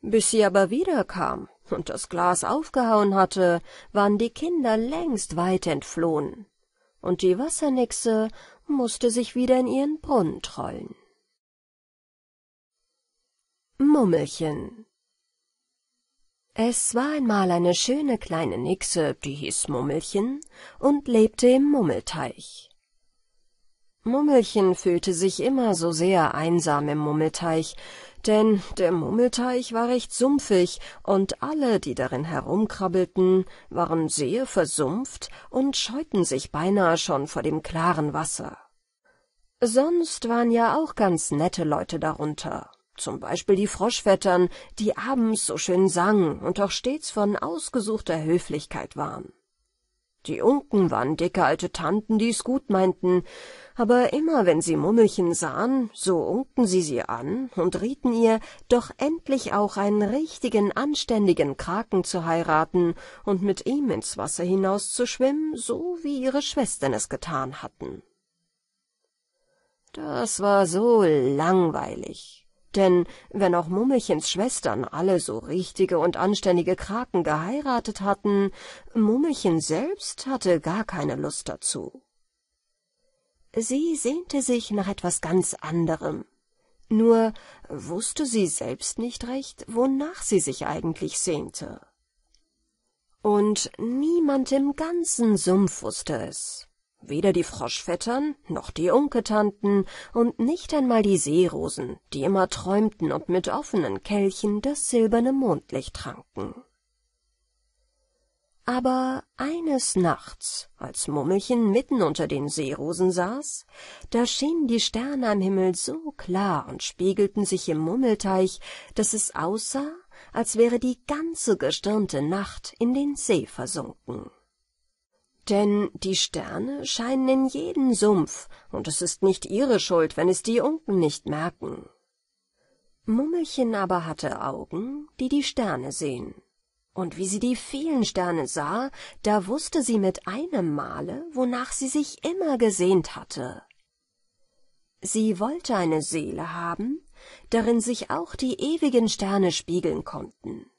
Bis sie aber wiederkam und das Glas aufgehauen hatte, waren die Kinder längst weit entflohen und die Wassernixe mußte sich wieder in ihren Brunnen trollen. Mummelchen Es war einmal eine schöne kleine Nixe, die hieß Mummelchen und lebte im Mummelteich. Mummelchen fühlte sich immer so sehr einsam im Mummelteich, denn der Mummelteich war recht sumpfig, und alle, die darin herumkrabbelten, waren sehr versumpft und scheuten sich beinahe schon vor dem klaren Wasser. Sonst waren ja auch ganz nette Leute darunter, zum Beispiel die Froschvettern, die abends so schön sangen und auch stets von ausgesuchter Höflichkeit waren. Die Unken waren dicke alte Tanten, die es gut meinten, aber immer wenn sie Mummelchen sahen, so unkten sie sie an und rieten ihr, doch endlich auch einen richtigen, anständigen Kraken zu heiraten und mit ihm ins Wasser hinauszuschwimmen, so wie ihre Schwestern es getan hatten. Das war so langweilig. Denn wenn auch Mummelchens Schwestern alle so richtige und anständige Kraken geheiratet hatten, Mummelchen selbst hatte gar keine Lust dazu. Sie sehnte sich nach etwas ganz anderem. Nur wusste sie selbst nicht recht, wonach sie sich eigentlich sehnte. Und niemand im ganzen Sumpf wusste es. Weder die Froschvettern, noch die Unketanten und nicht einmal die Seerosen, die immer träumten und mit offenen Kelchen das silberne Mondlicht tranken. Aber eines Nachts, als Mummelchen mitten unter den Seerosen saß, da schienen die Sterne am Himmel so klar und spiegelten sich im Mummelteich, dass es aussah, als wäre die ganze gestirnte Nacht in den See versunken. Denn die Sterne scheinen in jeden Sumpf, und es ist nicht ihre Schuld, wenn es die Unken nicht merken. Mummelchen aber hatte Augen, die die Sterne sehen und wie sie die vielen Sterne sah, da wußte sie mit einem Male, wonach sie sich immer gesehnt hatte. Sie wollte eine Seele haben, darin sich auch die ewigen Sterne spiegeln konnten.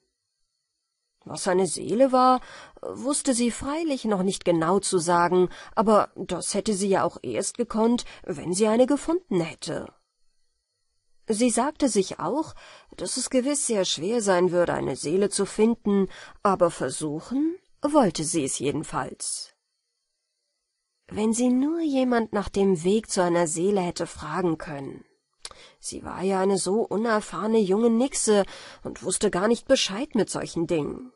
Was eine Seele war, wußte sie freilich noch nicht genau zu sagen, aber das hätte sie ja auch erst gekonnt, wenn sie eine gefunden hätte. Sie sagte sich auch, dass es gewiss sehr schwer sein würde, eine Seele zu finden, aber versuchen wollte sie es jedenfalls. Wenn sie nur jemand nach dem Weg zu einer Seele hätte fragen können. Sie war ja eine so unerfahrene junge Nixe und wusste gar nicht Bescheid mit solchen Dingen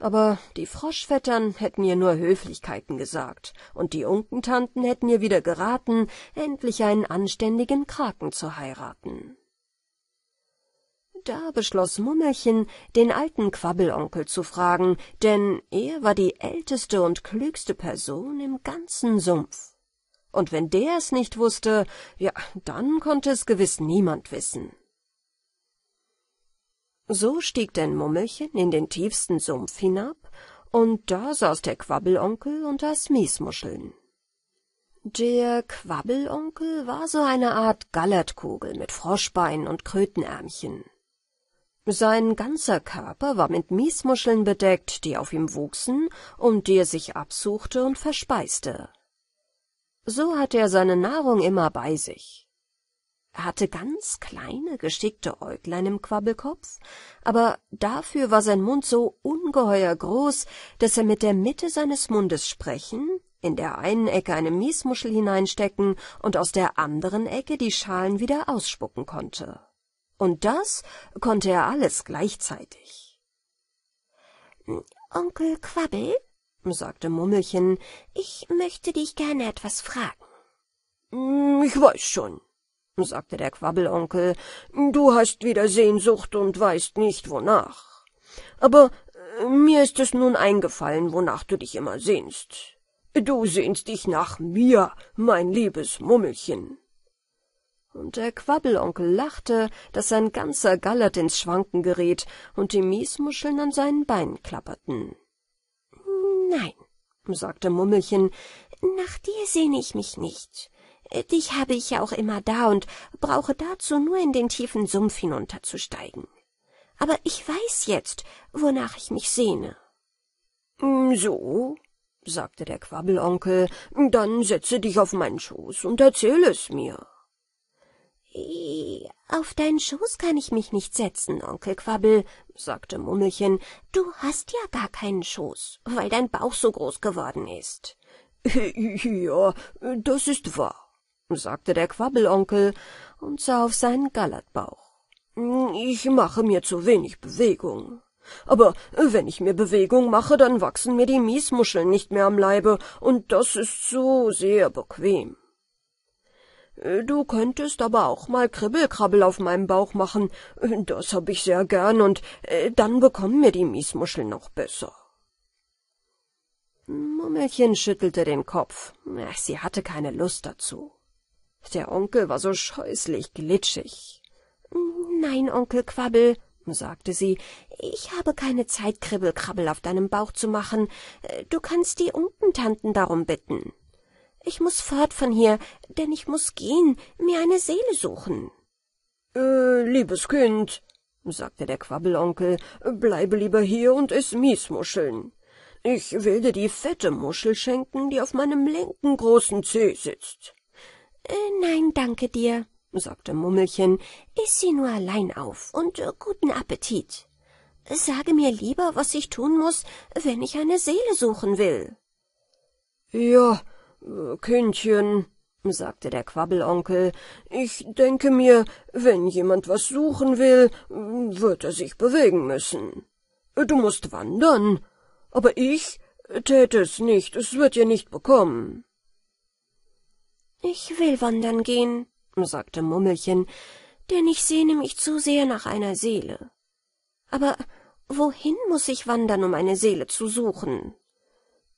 aber die Froschvettern hätten ihr nur Höflichkeiten gesagt, und die Unkentanten hätten ihr wieder geraten, endlich einen anständigen Kraken zu heiraten. Da beschloss Mummelchen, den alten Quabbelonkel zu fragen, denn er war die älteste und klügste Person im ganzen Sumpf. Und wenn der es nicht wusste, ja, dann konnte es gewiss niemand wissen. So stieg denn Mummelchen in den tiefsten Sumpf hinab, und da saß der Quabbelonkel und das Miesmuscheln. Der Quabbelonkel war so eine Art Gallertkugel mit Froschbein und Krötenärmchen. Sein ganzer Körper war mit Miesmuscheln bedeckt, die auf ihm wuchsen und die er sich absuchte und verspeiste. So hatte er seine Nahrung immer bei sich. Er hatte ganz kleine, geschickte Äuglein im Quabbelkopf, aber dafür war sein Mund so ungeheuer groß, dass er mit der Mitte seines Mundes sprechen, in der einen Ecke eine Miesmuschel hineinstecken und aus der anderen Ecke die Schalen wieder ausspucken konnte. Und das konnte er alles gleichzeitig. Onkel Quabbel, sagte Mummelchen, ich möchte dich gerne etwas fragen. Hm, ich weiß schon, sagte der Quabbelonkel, du hast wieder Sehnsucht und weißt nicht wonach. Aber äh, mir ist es nun eingefallen, wonach du dich immer sehnst. Du sehnst dich nach mir, mein liebes Mummelchen. Und der Quabbelonkel lachte, daß sein ganzer Gallert ins Schwanken geriet und die Miesmuscheln an seinen Beinen klapperten. Nein, sagte Mummelchen, nach dir sehne ich mich nicht. Dich habe ich ja auch immer da und brauche dazu nur in den tiefen Sumpf hinunterzusteigen. Aber ich weiß jetzt, wonach ich mich sehne. Mm, so, sagte der Quabbelonkel, dann setze dich auf meinen Schoß und erzähle es mir. Eh, auf deinen Schoß kann ich mich nicht setzen, Onkel Quabbel, sagte Mummelchen. Du hast ja gar keinen Schoß, weil dein Bauch so groß geworden ist. Ja, das ist wahr, sagte der Quabbelonkel und sah auf seinen Gallertbauch. Hm, ich mache mir zu wenig Bewegung. Aber äh, wenn ich mir Bewegung mache, dann wachsen mir die Miesmuscheln nicht mehr am Leibe, und das ist so sehr bequem. Äh, du könntest aber auch mal Kribbelkrabbel auf meinem Bauch machen, äh, das hab ich sehr gern, und dann bekommen mir die Miesmuscheln noch besser. Mummelchen schüttelte den Kopf, sie hatte keine Lust dazu. Der Onkel war so scheußlich glitschig. Nein, Onkel Quabbel, sagte sie, ich habe keine Zeit, Kribbelkrabbel auf deinem Bauch zu machen. Du kannst die Unkentanten darum bitten. Ich muss fort von hier, denn ich muss gehen, mir eine Seele suchen. Äh, liebes Kind, sagte der Quabbelonkel, bleibe lieber hier und iss Miesmuscheln. Ich will dir die fette Muschel schenken, die auf meinem linken großen Zeh sitzt. Äh, nein, danke dir, sagte Mummelchen, iß sie nur allein auf und äh, guten Appetit. Sage mir lieber, was ich tun muß, wenn ich eine Seele suchen will. Ja, Kindchen, sagte der Quabbelonkel, ich denke mir, wenn jemand was suchen will, wird er sich bewegen müssen. Du mußt wandern, aber ich täte es nicht, es wird ihr nicht bekommen. Ich will wandern gehen, sagte Mummelchen, denn ich sehne mich zu sehr nach einer Seele. Aber wohin muß ich wandern, um eine Seele zu suchen?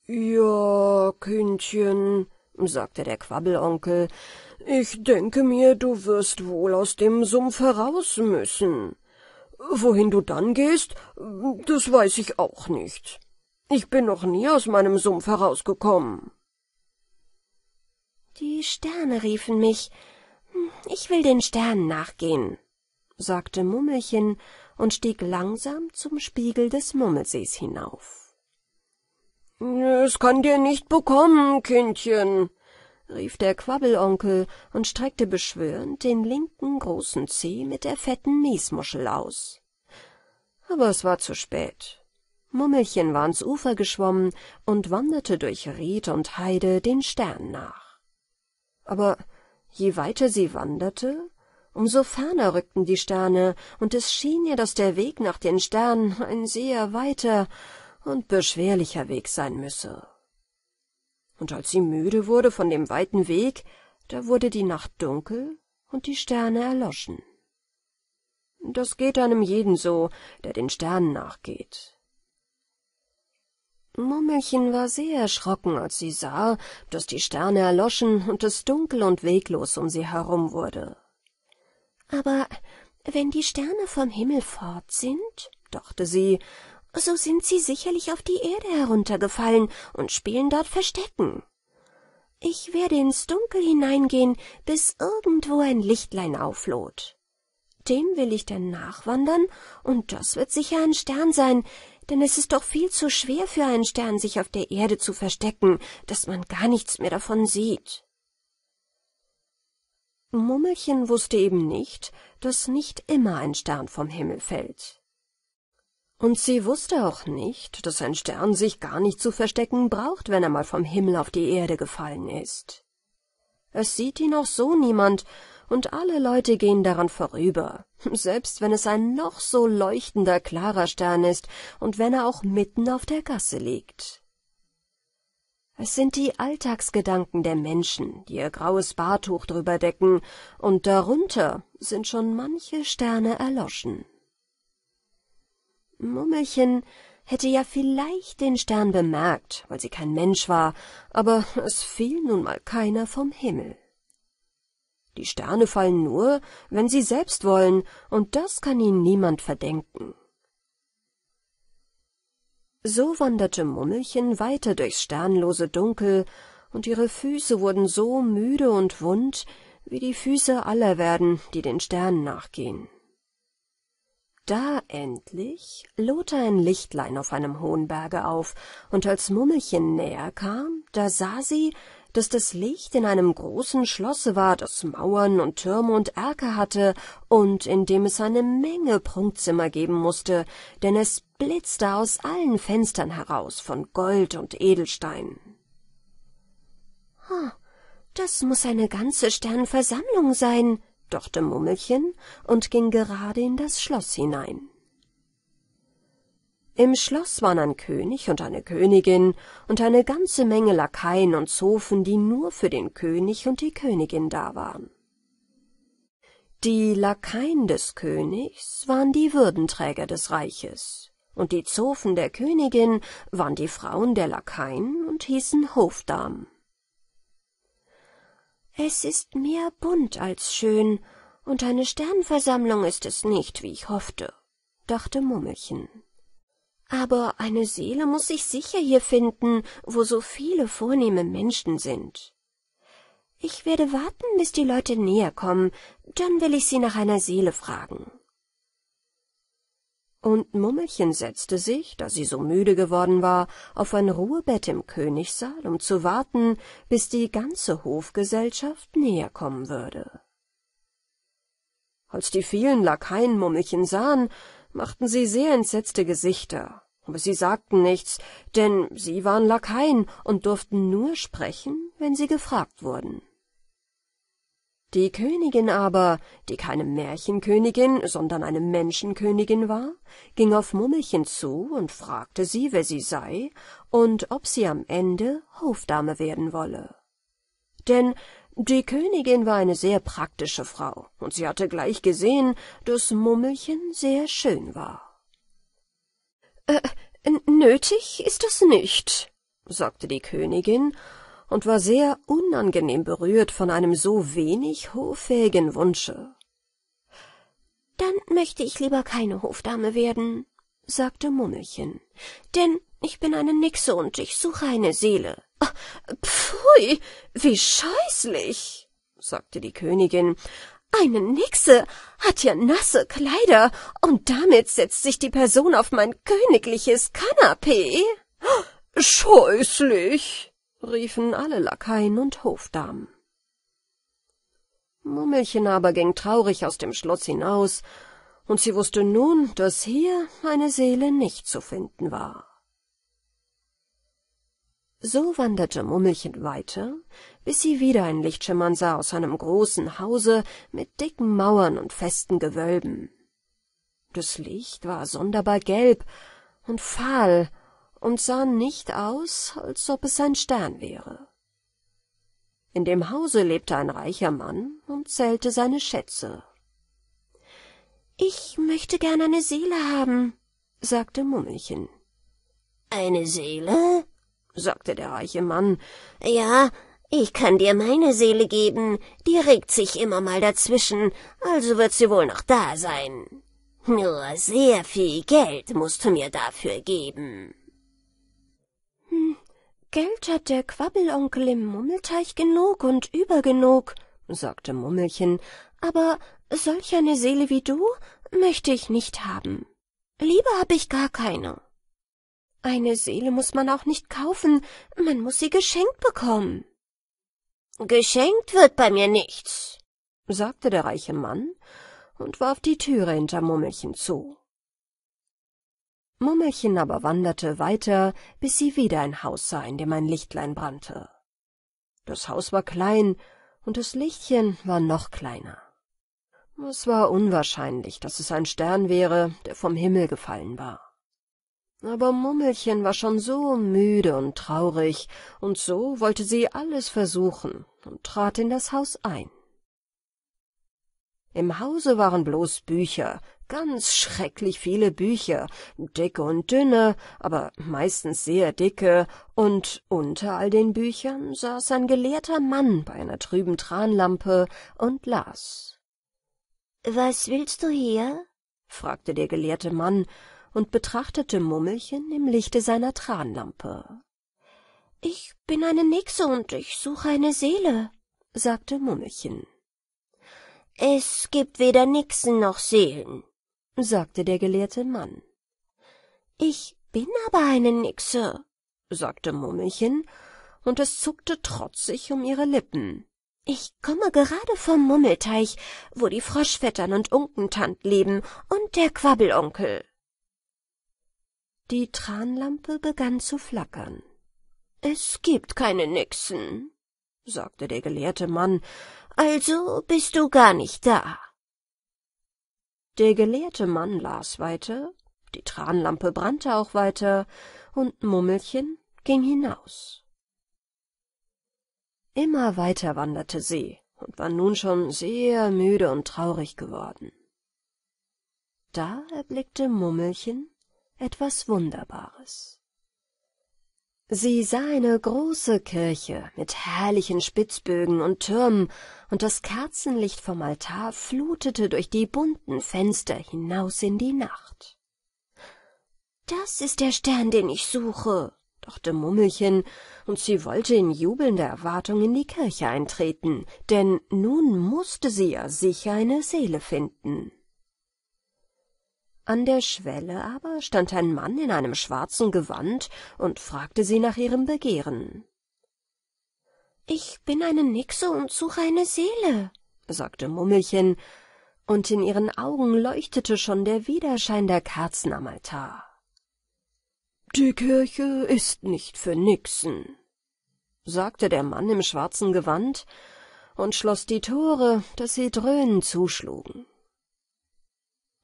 Ja, Kindchen, sagte der Quabbelonkel, ich denke mir, du wirst wohl aus dem Sumpf heraus müssen. Wohin du dann gehst, das weiß ich auch nicht. Ich bin noch nie aus meinem Sumpf herausgekommen. Die Sterne riefen mich. Hm, ich will den Sternen nachgehen, sagte Mummelchen und stieg langsam zum Spiegel des Mummelsees hinauf. Es kann dir nicht bekommen, Kindchen, rief der Quabbelonkel und streckte beschwörend den linken großen Zeh mit der fetten Miesmuschel aus. Aber es war zu spät. Mummelchen war ans Ufer geschwommen und wanderte durch Ried und Heide den Stern nach aber je weiter sie wanderte, um so ferner rückten die Sterne, und es schien ihr, dass der Weg nach den Sternen ein sehr weiter und beschwerlicher Weg sein müsse. Und als sie müde wurde von dem weiten Weg, da wurde die Nacht dunkel und die Sterne erloschen. Das geht einem jeden so, der den Sternen nachgeht. Mummelchen war sehr erschrocken, als sie sah, dass die Sterne erloschen und es dunkel und weglos um sie herum wurde. Aber wenn die Sterne vom Himmel fort sind, dachte sie, so sind sie sicherlich auf die Erde heruntergefallen und spielen dort Verstecken. Ich werde ins Dunkel hineingehen, bis irgendwo ein Lichtlein aufloht. Dem will ich dann nachwandern, und das wird sicher ein Stern sein, denn es ist doch viel zu schwer für einen Stern, sich auf der Erde zu verstecken, dass man gar nichts mehr davon sieht. Mummelchen wusste eben nicht, dass nicht immer ein Stern vom Himmel fällt. Und sie wusste auch nicht, dass ein Stern sich gar nicht zu verstecken braucht, wenn er mal vom Himmel auf die Erde gefallen ist. Es sieht ihn auch so niemand, und alle Leute gehen daran vorüber, selbst wenn es ein noch so leuchtender klarer Stern ist und wenn er auch mitten auf der Gasse liegt. Es sind die Alltagsgedanken der Menschen, die ihr graues Bartuch drüber decken, und darunter sind schon manche Sterne erloschen. Mummelchen hätte ja vielleicht den Stern bemerkt, weil sie kein Mensch war, aber es fiel nun mal keiner vom Himmel. Die Sterne fallen nur, wenn sie selbst wollen, und das kann ihnen niemand verdenken. So wanderte Mummelchen weiter durchs sternlose Dunkel, und ihre Füße wurden so müde und wund, wie die Füße aller werden, die den Sternen nachgehen. Da endlich lohte ein Lichtlein auf einem hohen Berge auf, und als Mummelchen näher kam, da sah sie, dass das Licht in einem großen Schlosse war, das Mauern und Türme und Erker hatte und in dem es eine Menge Prunkzimmer geben musste, denn es blitzte aus allen Fenstern heraus von Gold und Edelstein. »Hm, das muß eine ganze Sternversammlung sein«, dachte Mummelchen und ging gerade in das Schloss hinein. Im Schloss waren ein König und eine Königin und eine ganze Menge Lakaien und Zofen, die nur für den König und die Königin da waren. Die Lakaien des Königs waren die Würdenträger des Reiches, und die Zofen der Königin waren die Frauen der Lakaien und hießen Hofdamen. Es ist mehr bunt als schön, und eine Sternversammlung ist es nicht, wie ich hoffte, dachte Mummelchen aber eine Seele muss sich sicher hier finden, wo so viele vornehme Menschen sind. Ich werde warten, bis die Leute näher kommen, dann will ich sie nach einer Seele fragen. Und Mummelchen setzte sich, da sie so müde geworden war, auf ein Ruhebett im Königssaal, um zu warten, bis die ganze Hofgesellschaft näher kommen würde. Als die vielen Lakaien Mummelchen sahen, machten sie sehr entsetzte Gesichter aber sie sagten nichts, denn sie waren Lakaien und durften nur sprechen, wenn sie gefragt wurden. Die Königin aber, die keine Märchenkönigin, sondern eine Menschenkönigin war, ging auf Mummelchen zu und fragte sie, wer sie sei und ob sie am Ende Hofdame werden wolle. Denn die Königin war eine sehr praktische Frau, und sie hatte gleich gesehen, dass Mummelchen sehr schön war. Äh, nötig ist es nicht, sagte die Königin und war sehr unangenehm berührt von einem so wenig hoffähigen Wunsche. Dann möchte ich lieber keine Hofdame werden, sagte Mummelchen, denn ich bin eine Nixe und ich suche eine Seele. Ah, pfui, wie scheußlich, sagte die Königin, eine Nixe hat ja nasse Kleider und damit setzt sich die Person auf mein königliches Kanapee. Scheußlich, riefen alle Lakaien und Hofdamen. Mummelchen aber ging traurig aus dem Schloss hinaus, und sie wusste nun, daß hier eine Seele nicht zu finden war. So wanderte Mummelchen weiter, bis sie wieder ein Lichtschimmern sah aus einem großen Hause mit dicken Mauern und festen Gewölben. Das Licht war sonderbar gelb und fahl und sah nicht aus, als ob es ein Stern wäre. In dem Hause lebte ein reicher Mann und zählte seine Schätze. Ich möchte gern eine Seele haben, sagte Mummelchen. Eine Seele? sagte der reiche Mann. Ja, ich kann dir meine Seele geben, die regt sich immer mal dazwischen, also wird sie wohl noch da sein. Nur sehr viel Geld musst du mir dafür geben. Hm, Geld hat der Quabbelonkel im Mummelteich genug und übergenug, sagte Mummelchen, aber solch eine Seele wie du möchte ich nicht haben. Lieber hab ich gar keine. Eine Seele muss man auch nicht kaufen, man muss sie geschenkt bekommen. Geschenkt wird bei mir nichts, sagte der reiche Mann und warf die Türe hinter Mummelchen zu. Mummelchen aber wanderte weiter, bis sie wieder ein Haus sah, in dem ein Lichtlein brannte. Das Haus war klein und das Lichtchen war noch kleiner. Es war unwahrscheinlich, dass es ein Stern wäre, der vom Himmel gefallen war. Aber Mummelchen war schon so müde und traurig, und so wollte sie alles versuchen, und trat in das Haus ein. Im Hause waren bloß Bücher, ganz schrecklich viele Bücher, dicke und dünne, aber meistens sehr dicke, und unter all den Büchern saß ein gelehrter Mann bei einer trüben Tranlampe und las. Was willst du hier? fragte der gelehrte Mann und betrachtete Mummelchen im Lichte seiner Tranlampe. Ich bin eine Nixe und ich suche eine Seele, sagte Mummelchen. Es gibt weder Nixen noch Seelen, sagte der gelehrte Mann. Ich bin aber eine Nixe, sagte Mummelchen, und es zuckte trotzig um ihre Lippen. Ich komme gerade vom Mummelteich, wo die Froschvettern und Unkentant leben und der Quabbelonkel. Die Tranlampe begann zu flackern. »Es gibt keine Nixen«, sagte der gelehrte Mann, »also bist du gar nicht da.« Der gelehrte Mann las weiter, die Tranlampe brannte auch weiter, und Mummelchen ging hinaus. Immer weiter wanderte sie und war nun schon sehr müde und traurig geworden. Da erblickte Mummelchen etwas Wunderbares. Sie sah eine große Kirche mit herrlichen Spitzbögen und Türmen, und das Kerzenlicht vom Altar flutete durch die bunten Fenster hinaus in die Nacht. »Das ist der Stern, den ich suche«, dachte Mummelchen, und sie wollte in jubelnder Erwartung in die Kirche eintreten, denn nun mußte sie ja sicher eine Seele finden. An der Schwelle aber stand ein Mann in einem schwarzen Gewand und fragte sie nach ihrem Begehren. »Ich bin eine Nixe und suche eine Seele«, sagte Mummelchen, und in ihren Augen leuchtete schon der Widerschein der Kerzen am Altar. »Die Kirche ist nicht für Nixen«, sagte der Mann im schwarzen Gewand und schloss die Tore, daß sie dröhnend zuschlugen.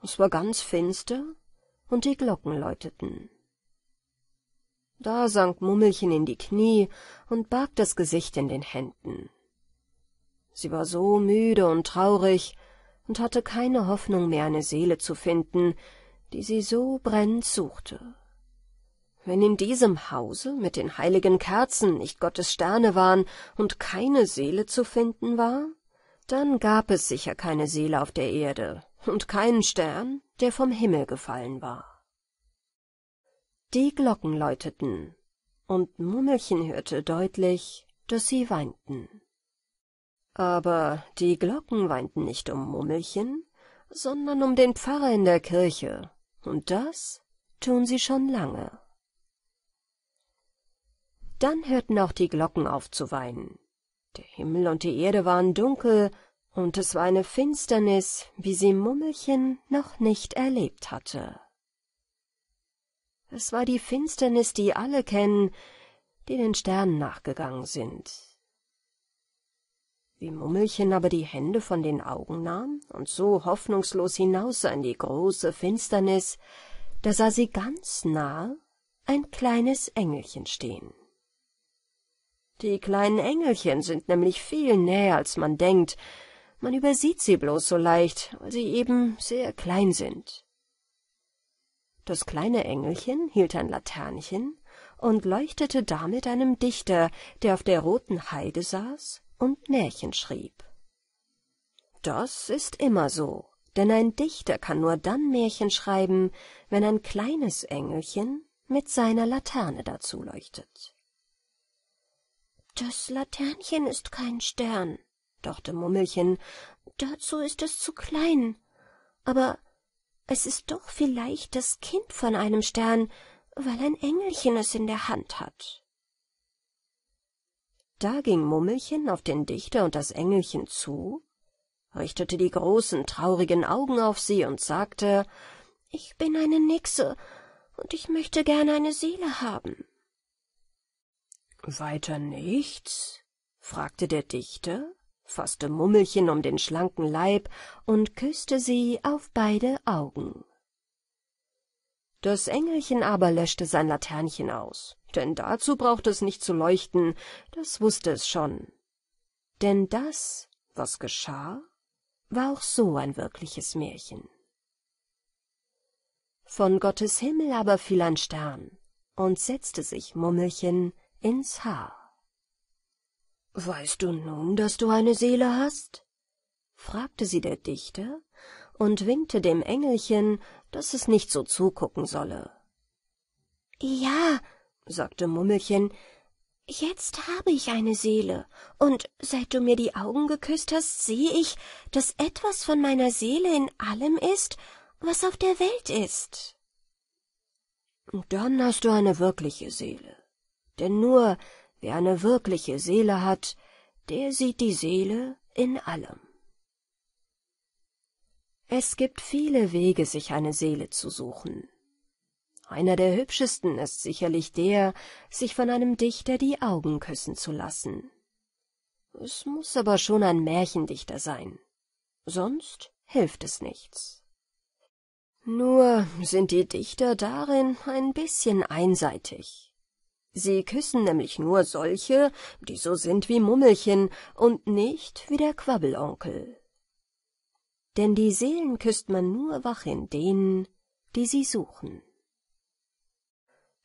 Es war ganz finster und die Glocken läuteten. Da sank Mummelchen in die Knie und barg das Gesicht in den Händen. Sie war so müde und traurig und hatte keine Hoffnung mehr, eine Seele zu finden, die sie so brennend suchte. Wenn in diesem Hause mit den heiligen Kerzen nicht Gottes Sterne waren und keine Seele zu finden war, dann gab es sicher keine Seele auf der Erde, und keinen Stern, der vom Himmel gefallen war. Die Glocken läuteten, und Mummelchen hörte deutlich, dass sie weinten. Aber die Glocken weinten nicht um Mummelchen, sondern um den Pfarrer in der Kirche, und das tun sie schon lange. Dann hörten auch die Glocken auf zu weinen. Der Himmel und die Erde waren dunkel, und es war eine Finsternis, wie sie Mummelchen noch nicht erlebt hatte. Es war die Finsternis, die alle kennen, die den Sternen nachgegangen sind. Wie Mummelchen aber die Hände von den Augen nahm und so hoffnungslos hinaus in die große Finsternis, da sah sie ganz nahe ein kleines Engelchen stehen. Die kleinen Engelchen sind nämlich viel näher, als man denkt, man übersieht sie bloß so leicht, weil sie eben sehr klein sind. Das kleine Engelchen hielt ein Laternchen und leuchtete damit einem Dichter, der auf der roten Heide saß und Märchen schrieb. Das ist immer so, denn ein Dichter kann nur dann Märchen schreiben, wenn ein kleines Engelchen mit seiner Laterne dazu leuchtet. Das Laternchen ist kein Stern, dachte Mummelchen, dazu ist es zu klein. Aber es ist doch vielleicht das Kind von einem Stern, weil ein Engelchen es in der Hand hat. Da ging Mummelchen auf den Dichter und das Engelchen zu, richtete die großen, traurigen Augen auf sie und sagte, »Ich bin eine Nixe und ich möchte gerne eine Seele haben.« »Weiter nichts?« fragte der Dichter faßte Mummelchen um den schlanken Leib und küßte sie auf beide Augen. Das Engelchen aber löschte sein Laternchen aus, denn dazu brauchte es nicht zu leuchten, das wusste es schon. Denn das, was geschah, war auch so ein wirkliches Märchen. Von Gottes Himmel aber fiel ein Stern und setzte sich Mummelchen ins Haar. »Weißt du nun, dass du eine Seele hast?« fragte sie der Dichter und winkte dem Engelchen, dass es nicht so zugucken solle. »Ja«, sagte Mummelchen, »jetzt habe ich eine Seele, und seit du mir die Augen geküsst hast, sehe ich, dass etwas von meiner Seele in allem ist, was auf der Welt ist.« »Dann hast du eine wirkliche Seele, denn nur Wer eine wirkliche Seele hat, der sieht die Seele in allem. Es gibt viele Wege, sich eine Seele zu suchen. Einer der hübschesten ist sicherlich der, sich von einem Dichter die Augen küssen zu lassen. Es muss aber schon ein Märchendichter sein, sonst hilft es nichts. Nur sind die Dichter darin ein bisschen einseitig. Sie küssen nämlich nur solche, die so sind wie Mummelchen und nicht wie der Quabbelonkel. Denn die Seelen küsst man nur wach in denen, die sie suchen.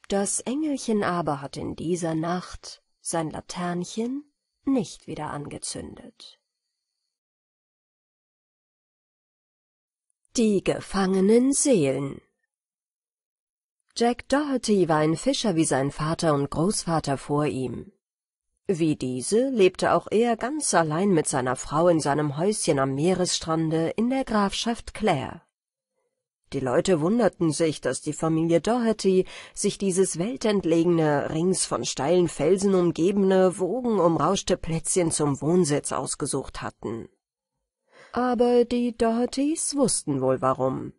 Das Engelchen aber hat in dieser Nacht sein Laternchen nicht wieder angezündet. Die gefangenen Seelen Jack Doherty war ein Fischer wie sein Vater und Großvater vor ihm. Wie diese lebte auch er ganz allein mit seiner Frau in seinem Häuschen am Meeresstrande in der Grafschaft Clare. Die Leute wunderten sich, dass die Familie Doherty sich dieses weltentlegene, rings von steilen Felsen umgebene, wogenumrauschte Plätzchen zum Wohnsitz ausgesucht hatten. Aber die Dohertys wussten wohl warum.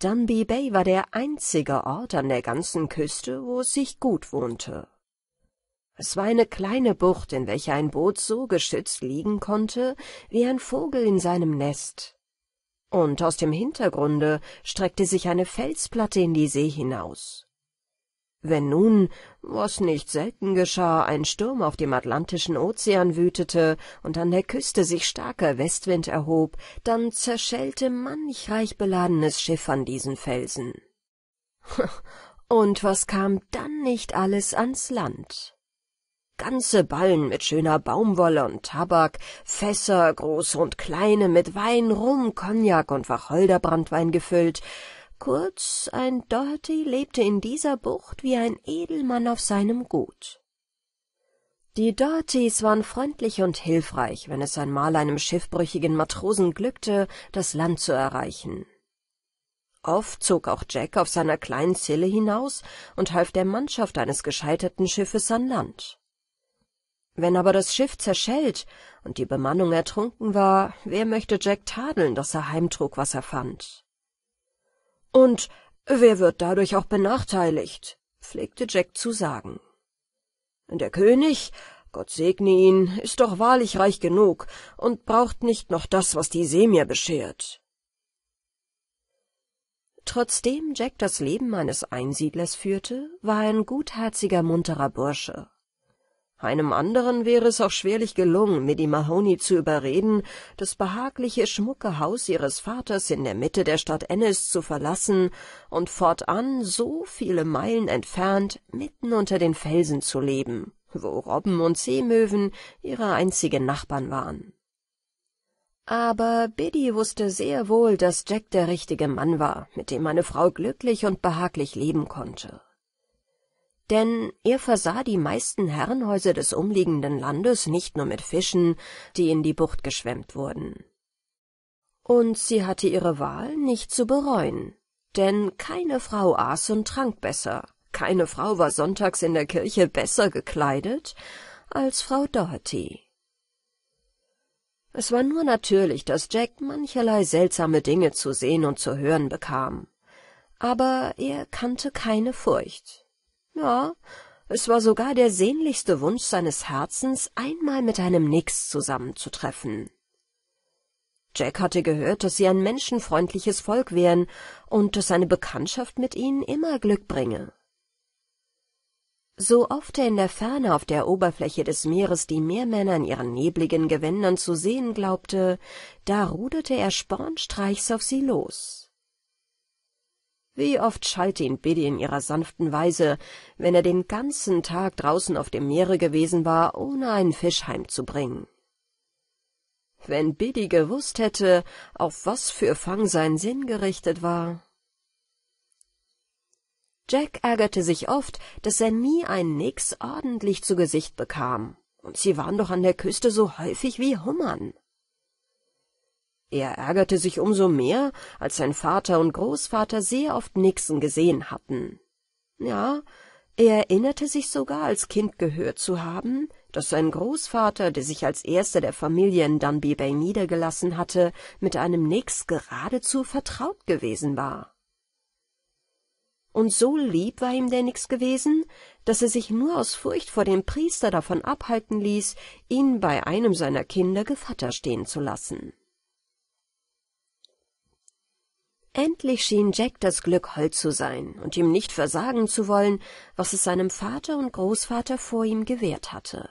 Dunby Bay war der einzige Ort an der ganzen Küste, wo es sich gut wohnte. Es war eine kleine Bucht, in welcher ein Boot so geschützt liegen konnte, wie ein Vogel in seinem Nest. Und aus dem Hintergrunde streckte sich eine Felsplatte in die See hinaus. Wenn nun, was nicht selten geschah, ein Sturm auf dem Atlantischen Ozean wütete und an der Küste sich starker Westwind erhob, dann zerschellte manch reich beladenes Schiff an diesen Felsen. Und was kam dann nicht alles ans Land? Ganze Ballen mit schöner Baumwolle und Tabak, Fässer, große und kleine, mit Wein, Rum, Cognac und Wacholderbranntwein gefüllt, Kurz, ein Doherty lebte in dieser Bucht wie ein Edelmann auf seinem Gut. Die Dohertys waren freundlich und hilfreich, wenn es einmal einem schiffbrüchigen Matrosen glückte, das Land zu erreichen. Oft zog auch Jack auf seiner kleinen Zille hinaus und half der Mannschaft eines gescheiterten Schiffes an Land. Wenn aber das Schiff zerschellt und die Bemannung ertrunken war, wer möchte Jack tadeln, dass er heimtrug, was er fand? Und wer wird dadurch auch benachteiligt? pflegte Jack zu sagen. Der König, Gott segne ihn, ist doch wahrlich reich genug und braucht nicht noch das, was die See mir beschert. Trotzdem Jack das Leben eines Einsiedlers führte, war er ein gutherziger, munterer Bursche. Einem anderen wäre es auch schwerlich gelungen, Midi Mahoney zu überreden, das behagliche, schmucke Haus ihres Vaters in der Mitte der Stadt Ennis zu verlassen und fortan so viele Meilen entfernt mitten unter den Felsen zu leben, wo Robben und Seemöwen ihre einzigen Nachbarn waren. Aber Biddy wusste sehr wohl, dass Jack der richtige Mann war, mit dem eine Frau glücklich und behaglich leben konnte denn er versah die meisten Herrenhäuser des umliegenden Landes nicht nur mit Fischen, die in die Bucht geschwemmt wurden. Und sie hatte ihre Wahl nicht zu bereuen, denn keine Frau aß und trank besser, keine Frau war sonntags in der Kirche besser gekleidet als Frau Doherty. Es war nur natürlich, dass Jack mancherlei seltsame Dinge zu sehen und zu hören bekam, aber er kannte keine Furcht. Ja, es war sogar der sehnlichste Wunsch seines Herzens, einmal mit einem Nix zusammenzutreffen. Jack hatte gehört, dass sie ein menschenfreundliches Volk wären und dass eine Bekanntschaft mit ihnen immer Glück bringe. So oft er in der Ferne auf der Oberfläche des Meeres die Meermänner in ihren nebligen Gewändern zu sehen glaubte, da ruderte er spornstreichs auf sie los. Wie oft schallte ihn Biddy in ihrer sanften Weise, wenn er den ganzen Tag draußen auf dem Meere gewesen war, ohne einen Fisch heimzubringen. Wenn Biddy gewusst hätte, auf was für Fang sein Sinn gerichtet war. Jack ärgerte sich oft, dass er nie einen Nix ordentlich zu Gesicht bekam, und sie waren doch an der Küste so häufig wie Hummern. Er ärgerte sich umso mehr, als sein Vater und Großvater sehr oft Nixon gesehen hatten. Ja, er erinnerte sich sogar als Kind gehört zu haben, dass sein Großvater, der sich als erster der Familie in Dunby Bay niedergelassen hatte, mit einem Nix geradezu vertraut gewesen war. Und so lieb war ihm der Nix gewesen, dass er sich nur aus Furcht vor dem Priester davon abhalten ließ, ihn bei einem seiner Kinder Gevatter stehen zu lassen. Endlich schien Jack das Glück hold zu sein und ihm nicht versagen zu wollen, was es seinem Vater und Großvater vor ihm gewährt hatte.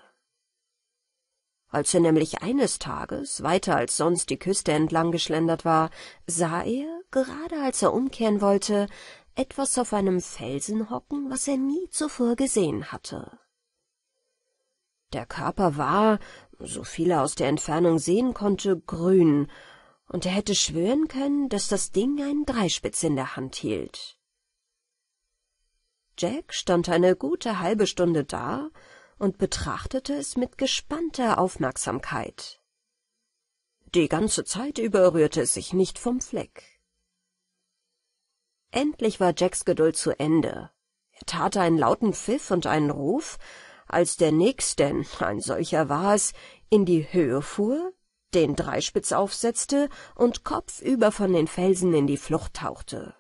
Als er nämlich eines Tages weiter als sonst die Küste entlang geschlendert war, sah er, gerade als er umkehren wollte, etwas auf einem Felsen hocken, was er nie zuvor gesehen hatte. Der Körper war, so viel er aus der Entfernung sehen konnte, grün und er hätte schwören können, dass das Ding einen Dreispitz in der Hand hielt. Jack stand eine gute halbe Stunde da und betrachtete es mit gespannter Aufmerksamkeit. Die ganze Zeit über rührte es sich nicht vom Fleck. Endlich war Jacks Geduld zu Ende. Er tat einen lauten Pfiff und einen Ruf, als der Nix, denn ein solcher war es, in die Höhe fuhr den Dreispitz aufsetzte und kopfüber von den Felsen in die Flucht tauchte.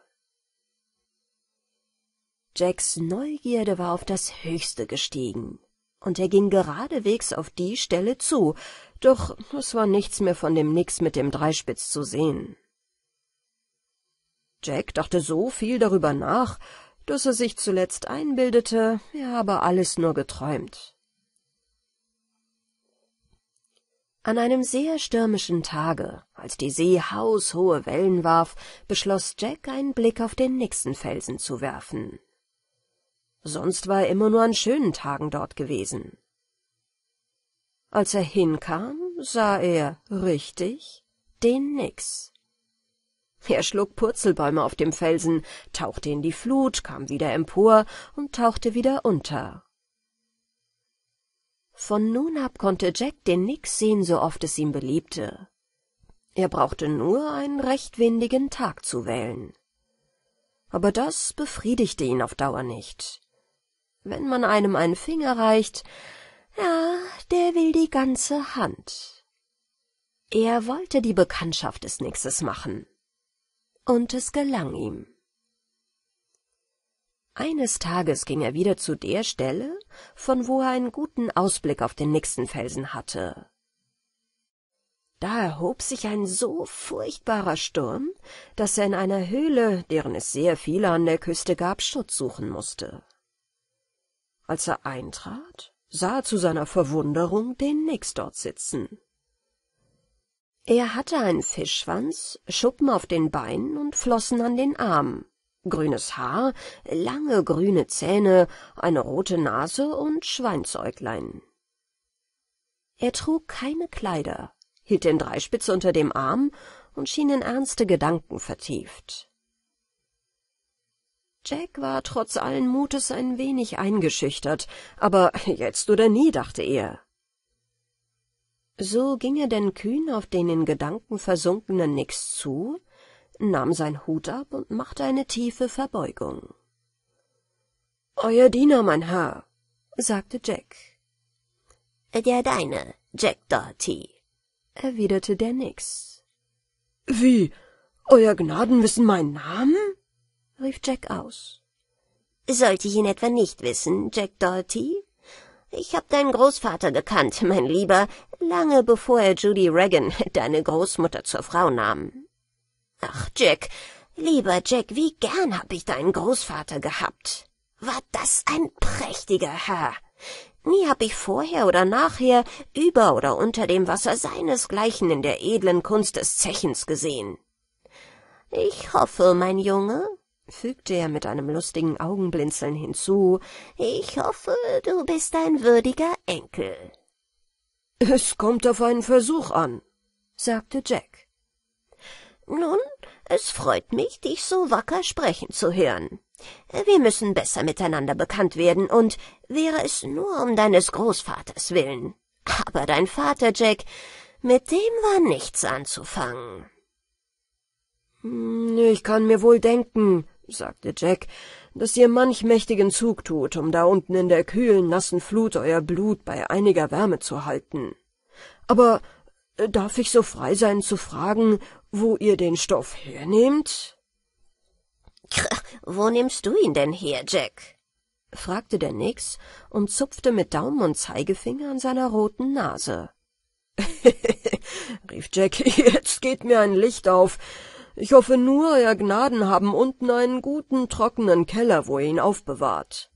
Jacks Neugierde war auf das Höchste gestiegen, und er ging geradewegs auf die Stelle zu, doch es war nichts mehr von dem Nix mit dem Dreispitz zu sehen. Jack dachte so viel darüber nach, dass er sich zuletzt einbildete, er habe alles nur geträumt. An einem sehr stürmischen Tage, als die See haushohe Wellen warf, beschloss Jack, einen Blick auf den nächsten Felsen zu werfen. Sonst war er immer nur an schönen Tagen dort gewesen. Als er hinkam, sah er, richtig, den Nix. Er schlug Purzelbäume auf dem Felsen, tauchte in die Flut, kam wieder empor und tauchte wieder unter. Von nun ab konnte Jack den Nix sehen, so oft es ihm beliebte. Er brauchte nur einen recht windigen Tag zu wählen. Aber das befriedigte ihn auf Dauer nicht. Wenn man einem einen Finger reicht, ja, der will die ganze Hand. Er wollte die Bekanntschaft des Nixes machen. Und es gelang ihm. Eines Tages ging er wieder zu der Stelle, von wo er einen guten Ausblick auf den nächsten Felsen hatte. Da erhob sich ein so furchtbarer Sturm, dass er in einer Höhle, deren es sehr viele an der Küste gab, Schutz suchen musste. Als er eintrat, sah er zu seiner Verwunderung den Nix dort sitzen. Er hatte einen Fischschwanz, Schuppen auf den Beinen und Flossen an den Armen grünes Haar, lange grüne Zähne, eine rote Nase und Schweinsäuglein. Er trug keine Kleider, hielt den Dreispitz unter dem Arm und schien in ernste Gedanken vertieft. Jack war trotz allen Mutes ein wenig eingeschüchtert, aber jetzt oder nie, dachte er. So ging er denn kühn auf den in Gedanken versunkenen Nix zu, nahm sein Hut ab und machte eine tiefe Verbeugung. Euer Diener, mein Herr, sagte Jack. Der deine, Jack Doherty, erwiderte der Nix. Wie, Euer Gnaden wissen meinen Namen? rief Jack aus. Sollte ich ihn etwa nicht wissen, Jack Doherty? Ich hab deinen Großvater gekannt, mein Lieber, lange bevor er Judy Regan, deine Großmutter, zur Frau nahm. Ach, Jack, lieber Jack, wie gern hab ich deinen Großvater gehabt. War das ein prächtiger Herr. Nie hab ich vorher oder nachher über oder unter dem Wasser seinesgleichen in der edlen Kunst des Zechens gesehen. Ich hoffe, mein Junge, fügte er mit einem lustigen Augenblinzeln hinzu, ich hoffe, du bist ein würdiger Enkel. Es kommt auf einen Versuch an, sagte Jack. Nun, es freut mich, dich so wacker sprechen zu hören. Wir müssen besser miteinander bekannt werden, und wäre es nur um deines Großvaters willen. Aber dein Vater, Jack, mit dem war nichts anzufangen. Hm, ich kann mir wohl denken, sagte Jack, dass ihr manch mächtigen Zug tut, um da unten in der kühlen, nassen Flut euer Blut bei einiger Wärme zu halten. Aber äh, darf ich so frei sein zu fragen, wo ihr den Stoff hernehmt? Wo nimmst du ihn denn her, Jack? fragte der Nix und zupfte mit Daumen und Zeigefinger an seiner roten Nase. rief Jack, jetzt geht mir ein Licht auf. Ich hoffe nur, Euer Gnaden haben unten einen guten, trockenen Keller, wo ihr ihn aufbewahrt.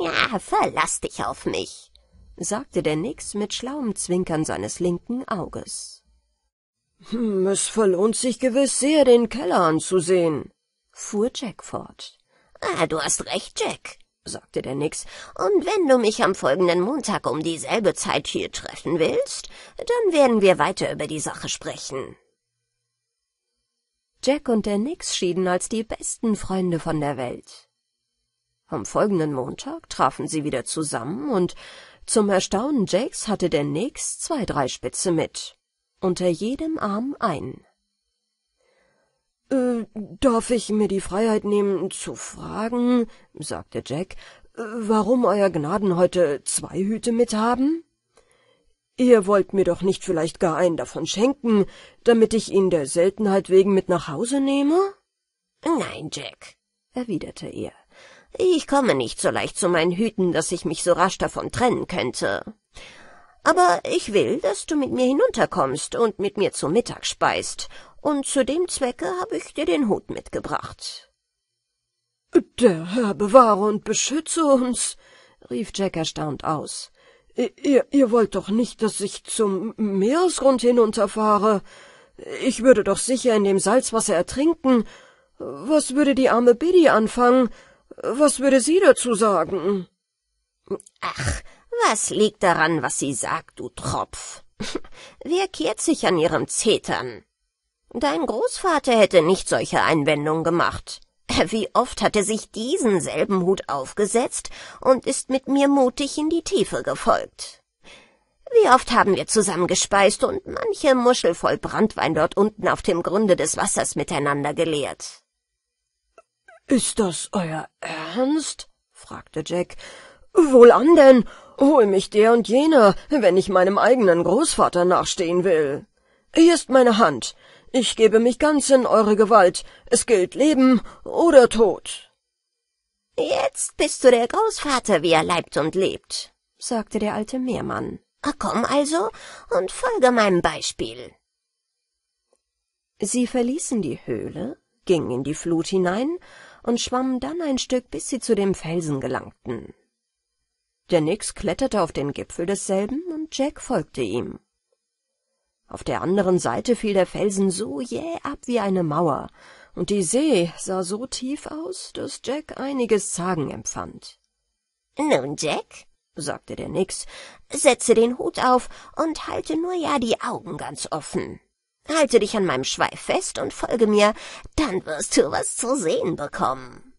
Ja, verlass dich auf mich, sagte der Nix mit schlauem Zwinkern seines linken Auges. Hm, es verlohnt sich gewiss sehr, den Keller anzusehen, fuhr Jack fort. Ah, du hast recht, Jack, sagte der Nix, und wenn du mich am folgenden Montag um dieselbe Zeit hier treffen willst, dann werden wir weiter über die Sache sprechen. Jack und der Nix schieden als die besten Freunde von der Welt. Am folgenden Montag trafen sie wieder zusammen, und zum Erstaunen Jacks hatte der Nix zwei, drei Spitze mit unter jedem Arm ein. Äh, darf ich mir die Freiheit nehmen, zu fragen, sagte Jack, äh, warum Euer Gnaden heute zwei Hüte mithaben? Ihr wollt mir doch nicht vielleicht gar einen davon schenken, damit ich ihn der Seltenheit wegen mit nach Hause nehme? Nein, Jack, erwiderte er. Ich komme nicht so leicht zu meinen Hüten, dass ich mich so rasch davon trennen könnte. Aber ich will, dass du mit mir hinunterkommst und mit mir zu Mittag speist, und zu dem Zwecke habe ich dir den Hut mitgebracht. Der Herr bewahre und beschütze uns, rief Jack erstaunt aus. Ihr, ihr wollt doch nicht, dass ich zum Meeresgrund hinunterfahre. Ich würde doch sicher in dem Salzwasser ertrinken. Was würde die arme Biddy anfangen? Was würde sie dazu sagen? Ach, was liegt daran, was sie sagt, du Tropf? Wer kehrt sich an ihrem Zetern? Dein Großvater hätte nicht solche Einwendungen gemacht. Wie oft hat er sich diesen selben Hut aufgesetzt und ist mit mir mutig in die Tiefe gefolgt. Wie oft haben wir zusammen gespeist und manche Muschel voll Brandwein dort unten auf dem Grunde des Wassers miteinander geleert. Ist das euer Ernst? fragte Jack. Wohlan denn, Hol mich der und jener, wenn ich meinem eigenen Großvater nachstehen will. Hier ist meine Hand. Ich gebe mich ganz in eure Gewalt. Es gilt Leben oder Tod. Jetzt bist du der Großvater, wie er leibt und lebt, sagte der alte Meermann. Ah, komm also und folge meinem Beispiel. Sie verließen die Höhle, gingen in die Flut hinein und schwammen dann ein Stück, bis sie zu dem Felsen gelangten. Der Nix kletterte auf den Gipfel desselben, und Jack folgte ihm. Auf der anderen Seite fiel der Felsen so jäh ab wie eine Mauer, und die See sah so tief aus, dass Jack einiges Zagen empfand. »Nun, Jack«, sagte der Nix, »setze den Hut auf und halte nur ja die Augen ganz offen. Halte dich an meinem Schweif fest und folge mir, dann wirst du was zu sehen bekommen.«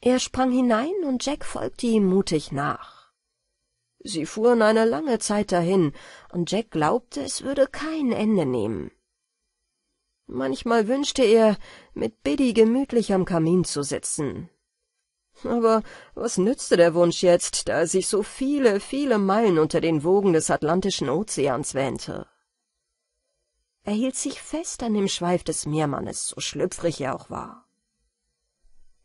er sprang hinein, und Jack folgte ihm mutig nach. Sie fuhren eine lange Zeit dahin, und Jack glaubte, es würde kein Ende nehmen. Manchmal wünschte er, mit Biddy gemütlich am Kamin zu sitzen. Aber was nützte der Wunsch jetzt, da er sich so viele, viele Meilen unter den Wogen des Atlantischen Ozeans wähnte? Er hielt sich fest an dem Schweif des Meermannes, so schlüpfrig er auch war.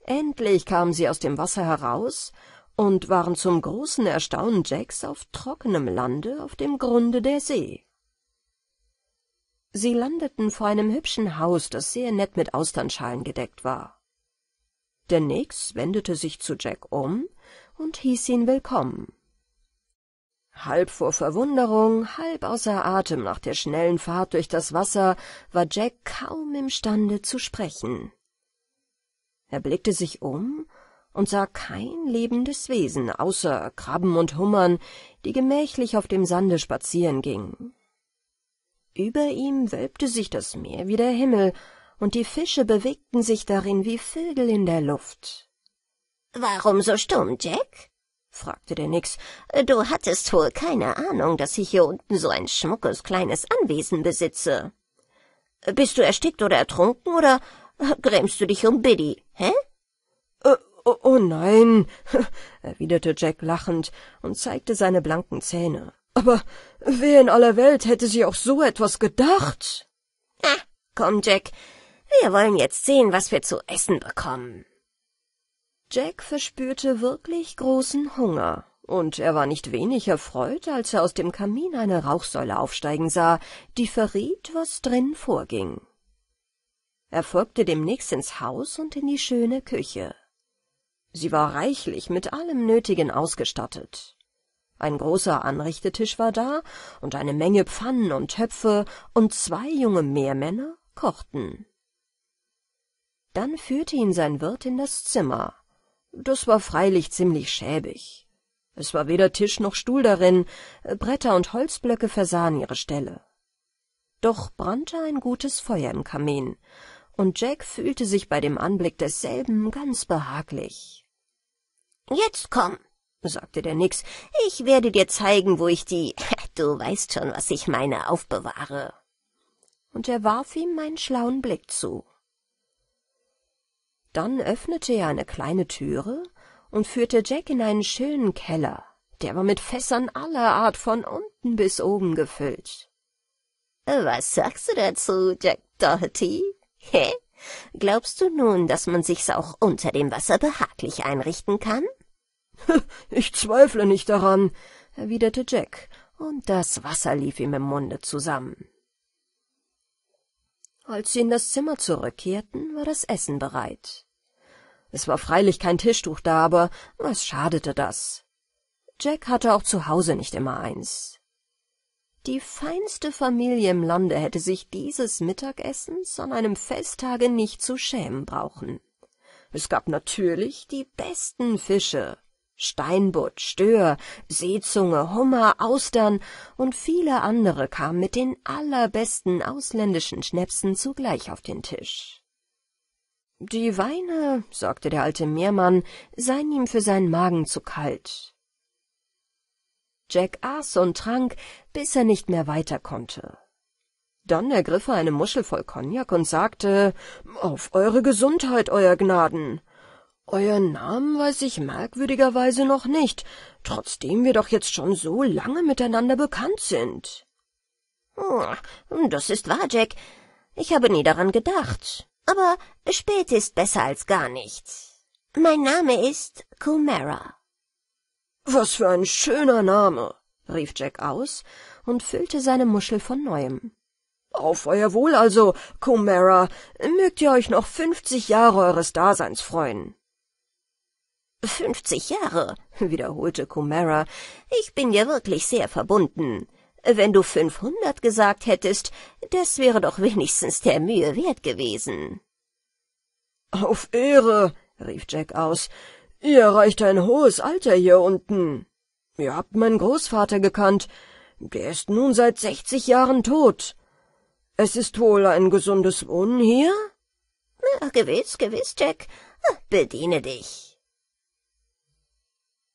Endlich kamen sie aus dem Wasser heraus und waren zum großen Erstaunen Jacks auf trockenem Lande auf dem Grunde der See. Sie landeten vor einem hübschen Haus, das sehr nett mit Austernschalen gedeckt war. Der Nix wendete sich zu Jack um und hieß ihn willkommen. Halb vor Verwunderung, halb außer Atem nach der schnellen Fahrt durch das Wasser, war Jack kaum imstande zu sprechen. Er blickte sich um und sah kein lebendes Wesen, außer Krabben und Hummern, die gemächlich auf dem Sande spazieren gingen. Über ihm wölbte sich das Meer wie der Himmel, und die Fische bewegten sich darin wie Vögel in der Luft. »Warum so stumm, Jack?« fragte der Nix. »Du hattest wohl keine Ahnung, dass ich hier unten so ein schmuckes kleines Anwesen besitze. Bist du erstickt oder ertrunken, oder Grämst du dich um Biddy, hä? Äh, oh, oh nein, erwiderte Jack lachend und zeigte seine blanken Zähne. Aber wer in aller Welt hätte sie auch so etwas gedacht? Ah, komm, Jack, wir wollen jetzt sehen, was wir zu essen bekommen. Jack verspürte wirklich großen Hunger, und er war nicht wenig erfreut, als er aus dem Kamin eine Rauchsäule aufsteigen sah, die verriet, was drin vorging. Er folgte demnächst ins Haus und in die schöne Küche. Sie war reichlich mit allem Nötigen ausgestattet. Ein großer Anrichtetisch war da und eine Menge Pfannen und Töpfe, und zwei junge Meermänner kochten. Dann führte ihn sein Wirt in das Zimmer. Das war freilich ziemlich schäbig. Es war weder Tisch noch Stuhl darin, Bretter und Holzblöcke versahen ihre Stelle. Doch brannte ein gutes Feuer im Kamin, und Jack fühlte sich bei dem Anblick desselben ganz behaglich. »Jetzt komm«, sagte der Nix, »ich werde dir zeigen, wo ich die, du weißt schon, was ich meine, aufbewahre.« Und er warf ihm einen schlauen Blick zu. Dann öffnete er eine kleine Türe und führte Jack in einen schönen Keller, der war mit Fässern aller Art von unten bis oben gefüllt. »Was sagst du dazu, Jack Doherty?« Hä? Glaubst du nun, dass man sich's auch unter dem Wasser behaglich einrichten kann? Ich zweifle nicht daran, erwiderte Jack, und das Wasser lief ihm im Munde zusammen. Als sie in das Zimmer zurückkehrten, war das Essen bereit. Es war freilich kein Tischtuch da, aber was schadete das? Jack hatte auch zu Hause nicht immer eins. Die feinste Familie im Lande hätte sich dieses Mittagessens an einem Festtage nicht zu schämen brauchen. Es gab natürlich die besten Fische, Steinbutt, Stör, Seezunge, Hummer, Austern und viele andere kamen mit den allerbesten ausländischen Schnäpsen zugleich auf den Tisch. Die Weine, sagte der alte Meermann, seien ihm für seinen Magen zu kalt. Jack aß und trank, bis er nicht mehr weiter konnte. Dann ergriff er eine Muschel voll Cognac und sagte, »Auf eure Gesundheit, euer Gnaden! Euer Namen weiß ich merkwürdigerweise noch nicht, trotzdem wir doch jetzt schon so lange miteinander bekannt sind.« hm, »Das ist wahr, Jack. Ich habe nie daran gedacht. Aber spät ist besser als gar nichts. Mein Name ist Kumara.« was für ein schöner Name, rief Jack aus und füllte seine Muschel von neuem. Auf euer Wohl also, Comera, mögt ihr euch noch fünfzig Jahre eures Daseins freuen. Fünfzig Jahre, wiederholte Comera, ich bin dir wirklich sehr verbunden. Wenn du fünfhundert gesagt hättest, das wäre doch wenigstens der Mühe wert gewesen. Auf Ehre, rief Jack aus, Ihr erreicht ein hohes Alter hier unten. Ihr habt meinen Großvater gekannt. Der ist nun seit sechzig Jahren tot. Es ist wohl ein gesundes Wohnen hier? Ja, gewiss, gewiss, Jack. Ah, bediene dich.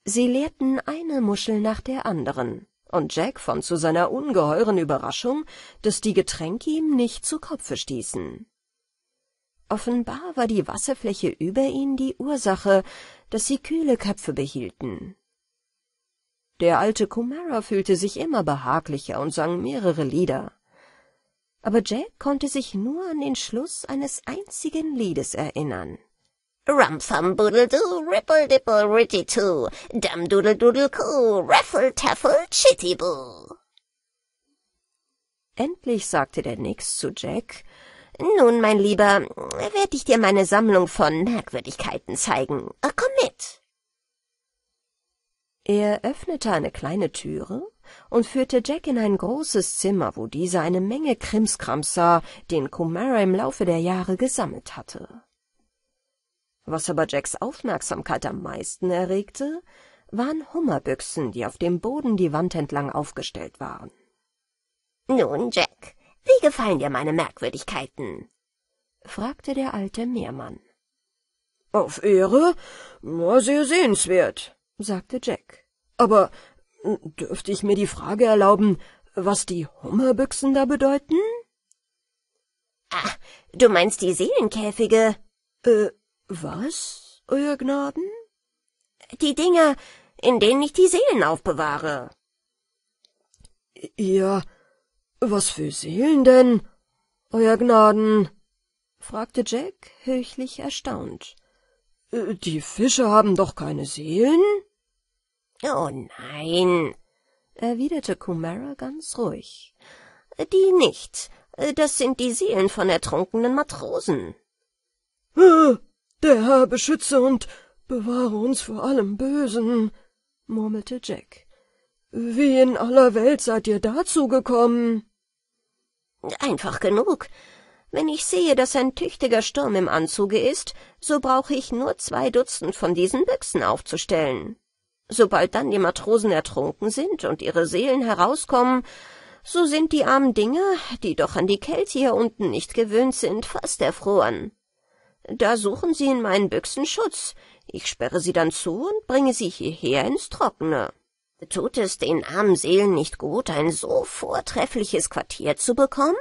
Sie leerten eine Muschel nach der anderen, und Jack fand zu seiner ungeheuren Überraschung, dass die Getränke ihm nicht zu Kopfe stießen. Offenbar war die Wasserfläche über ihnen die Ursache, dass sie kühle Köpfe behielten. Der alte Kumara fühlte sich immer behaglicher und sang mehrere Lieder. Aber Jack konnte sich nur an den Schluss eines einzigen Liedes erinnern. Rumfumbuddledoo, rippledippel, rittitoo, dumdoodledoodlecoo, raffletaffel, chittiboo. Endlich sagte der Nix zu Jack, nun, mein Lieber, werde ich dir meine Sammlung von Merkwürdigkeiten zeigen. Äh, komm mit. Er öffnete eine kleine Türe und führte Jack in ein großes Zimmer, wo dieser eine Menge Krimskrams sah, den Kumara im Laufe der Jahre gesammelt hatte. Was aber Jacks Aufmerksamkeit am meisten erregte, waren Hummerbüchsen, die auf dem Boden die Wand entlang aufgestellt waren. Nun, Jack, wie gefallen dir meine Merkwürdigkeiten? fragte der alte Meermann. Auf Ehre? Na, sehr sehenswert, sagte Jack. Aber hm, dürfte ich mir die Frage erlauben, was die Hummerbüchsen da bedeuten? Ah, du meinst die Seelenkäfige? Äh, was, Euer Gnaden? Die Dinger, in denen ich die Seelen aufbewahre. Ja, was für Seelen denn, Euer Gnaden? fragte Jack, höchlich erstaunt. Äh, die Fische haben doch keine Seelen? Oh nein, erwiderte Kumara ganz ruhig. Die nicht. Das sind die Seelen von ertrunkenen Matrosen. Der Herr beschütze und bewahre uns vor allem Bösen, murmelte Jack. Wie in aller Welt seid ihr dazu gekommen? Einfach genug. Wenn ich sehe, dass ein tüchtiger Sturm im Anzuge ist, so brauche ich nur zwei Dutzend von diesen Büchsen aufzustellen. Sobald dann die Matrosen ertrunken sind und ihre Seelen herauskommen, so sind die armen Dinger, die doch an die Kälte hier unten nicht gewöhnt sind, fast erfroren. Da suchen sie in meinen Büchsen Schutz. Ich sperre sie dann zu und bringe sie hierher ins Trockene. Tut es den armen Seelen nicht gut, ein so vortreffliches Quartier zu bekommen?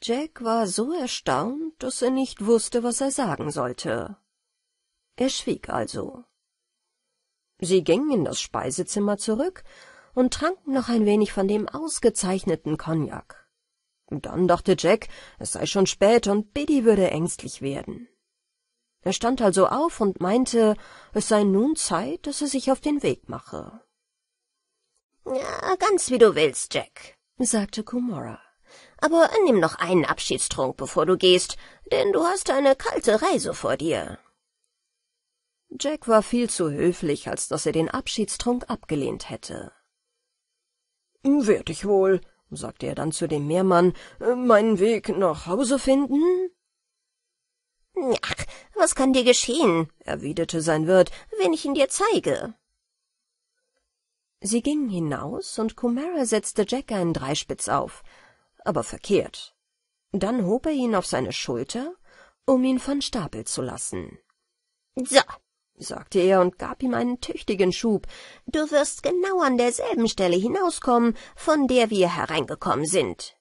Jack war so erstaunt, dass er nicht wusste, was er sagen sollte. Er schwieg also. Sie gingen in das Speisezimmer zurück und tranken noch ein wenig von dem ausgezeichneten Cognac. Dann dachte Jack, es sei schon spät und Biddy würde ängstlich werden. Er stand also auf und meinte, es sei nun Zeit, dass er sich auf den Weg mache. Ja, ganz wie du willst, Jack, sagte Kumora. Aber nimm noch einen Abschiedstrunk, bevor du gehst, denn du hast eine kalte Reise vor dir. Jack war viel zu höflich, als dass er den Abschiedstrunk abgelehnt hätte. Werd ich wohl, sagte er dann zu dem Meermann, meinen Weg nach Hause finden? Ach, was kann dir geschehen? erwiderte sein Wirt, wenn ich ihn dir zeige. Sie gingen hinaus, und Kumara setzte Jack einen Dreispitz auf, aber verkehrt. Dann hob er ihn auf seine Schulter, um ihn von Stapel zu lassen. So, sagte er und gab ihm einen tüchtigen Schub, du wirst genau an derselben Stelle hinauskommen, von der wir hereingekommen sind.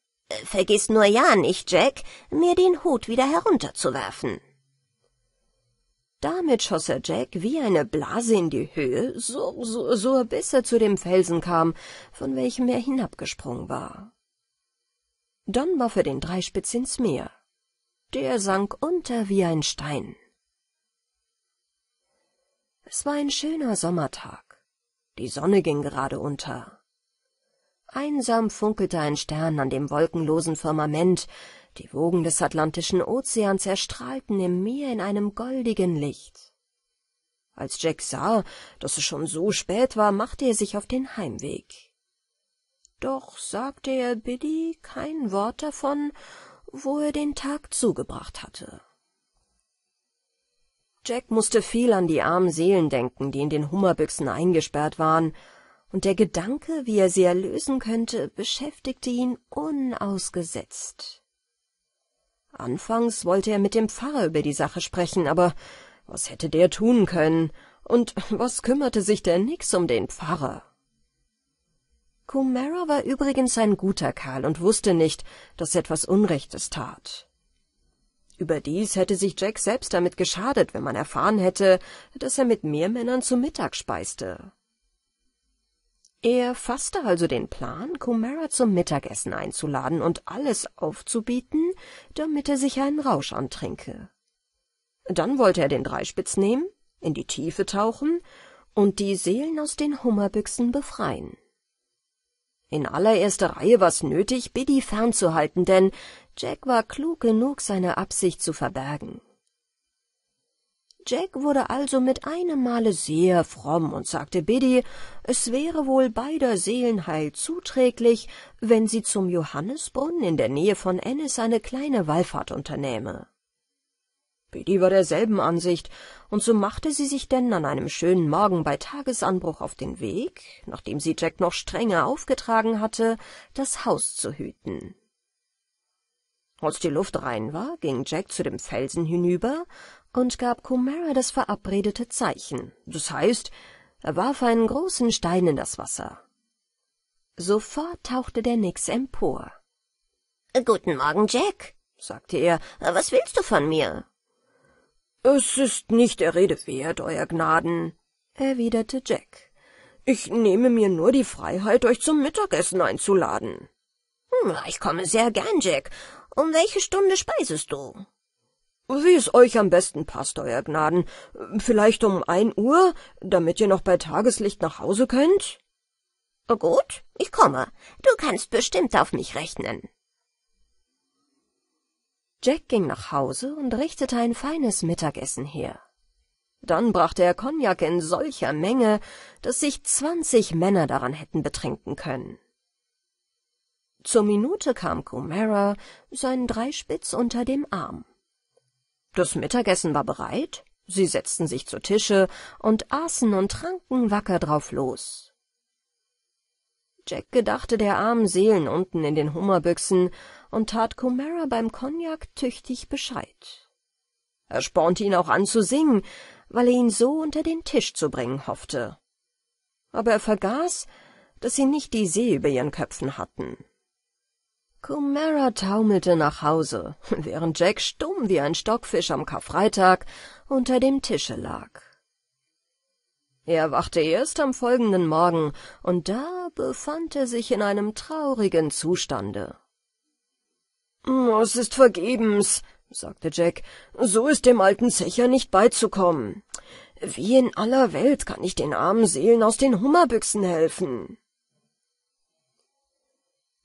Vergiss nur ja nicht, Jack, mir den Hut wieder herunterzuwerfen. Damit schoss er Jack wie eine Blase in die Höhe, so, so, so, bis er zu dem Felsen kam, von welchem er hinabgesprungen war. Dann warf er den Dreispitz ins Meer. Der sank unter wie ein Stein. Es war ein schöner Sommertag. Die Sonne ging gerade unter. Einsam funkelte ein Stern an dem wolkenlosen Firmament, die Wogen des Atlantischen Ozeans erstrahlten im Meer in einem goldigen Licht. Als Jack sah, dass es schon so spät war, machte er sich auf den Heimweg. Doch sagte er Biddy kein Wort davon, wo er den Tag zugebracht hatte. Jack musste viel an die armen Seelen denken, die in den Hummerbüchsen eingesperrt waren, und der Gedanke, wie er sie erlösen könnte, beschäftigte ihn unausgesetzt. Anfangs wollte er mit dem Pfarrer über die Sache sprechen, aber was hätte der tun können, und was kümmerte sich denn nix um den Pfarrer? Kumera war übrigens ein guter Kerl und wusste nicht, dass etwas Unrechtes tat. Überdies hätte sich Jack selbst damit geschadet, wenn man erfahren hätte, dass er mit Meermännern zu Mittag speiste. Er fasste also den Plan, Kumara zum Mittagessen einzuladen und alles aufzubieten, damit er sich einen Rausch antrinke. Dann wollte er den Dreispitz nehmen, in die Tiefe tauchen und die Seelen aus den Hummerbüchsen befreien. In allererster Reihe war es nötig, Biddy fernzuhalten, denn Jack war klug genug, seine Absicht zu verbergen. Jack wurde also mit einem Male sehr fromm und sagte Biddy, es wäre wohl beider Seelenheil zuträglich, wenn sie zum Johannisbrunnen in der Nähe von Ennis eine kleine Wallfahrt unternähme. Biddy war derselben Ansicht, und so machte sie sich denn an einem schönen Morgen bei Tagesanbruch auf den Weg, nachdem sie Jack noch strenger aufgetragen hatte, das Haus zu hüten. Als die Luft rein war, ging Jack zu dem Felsen hinüber und gab Kumara das verabredete Zeichen. Das heißt, er warf einen großen Stein in das Wasser. Sofort tauchte der Nix empor. Guten Morgen, Jack, sagte er. Was willst du von mir? Es ist nicht der Rede wert, Euer Gnaden, erwiderte Jack. Ich nehme mir nur die Freiheit, euch zum Mittagessen einzuladen. Hm, ich komme sehr gern, Jack. Um welche Stunde speisest du? Wie es euch am besten passt, euer Gnaden. Vielleicht um ein Uhr, damit ihr noch bei Tageslicht nach Hause könnt? Oh, gut, ich komme. Du kannst bestimmt auf mich rechnen. Jack ging nach Hause und richtete ein feines Mittagessen her. Dann brachte er Cognac in solcher Menge, dass sich zwanzig Männer daran hätten betrinken können. Zur Minute kam Comera, seinen Dreispitz unter dem Arm. Das Mittagessen war bereit, sie setzten sich zu Tische und aßen und tranken wacker drauf los. Jack gedachte der armen Seelen unten in den Hummerbüchsen und tat Comera beim Cognac tüchtig Bescheid. Er spornte ihn auch an zu singen, weil er ihn so unter den Tisch zu bringen hoffte. Aber er vergaß, dass sie nicht die See über ihren Köpfen hatten. Comera taumelte nach Hause, während Jack stumm wie ein Stockfisch am Karfreitag unter dem Tische lag. Er wachte erst am folgenden Morgen, und da befand er sich in einem traurigen Zustande. »Es ist vergebens«, sagte Jack, »so ist dem alten Zecher nicht beizukommen. Wie in aller Welt kann ich den armen Seelen aus den Hummerbüchsen helfen?«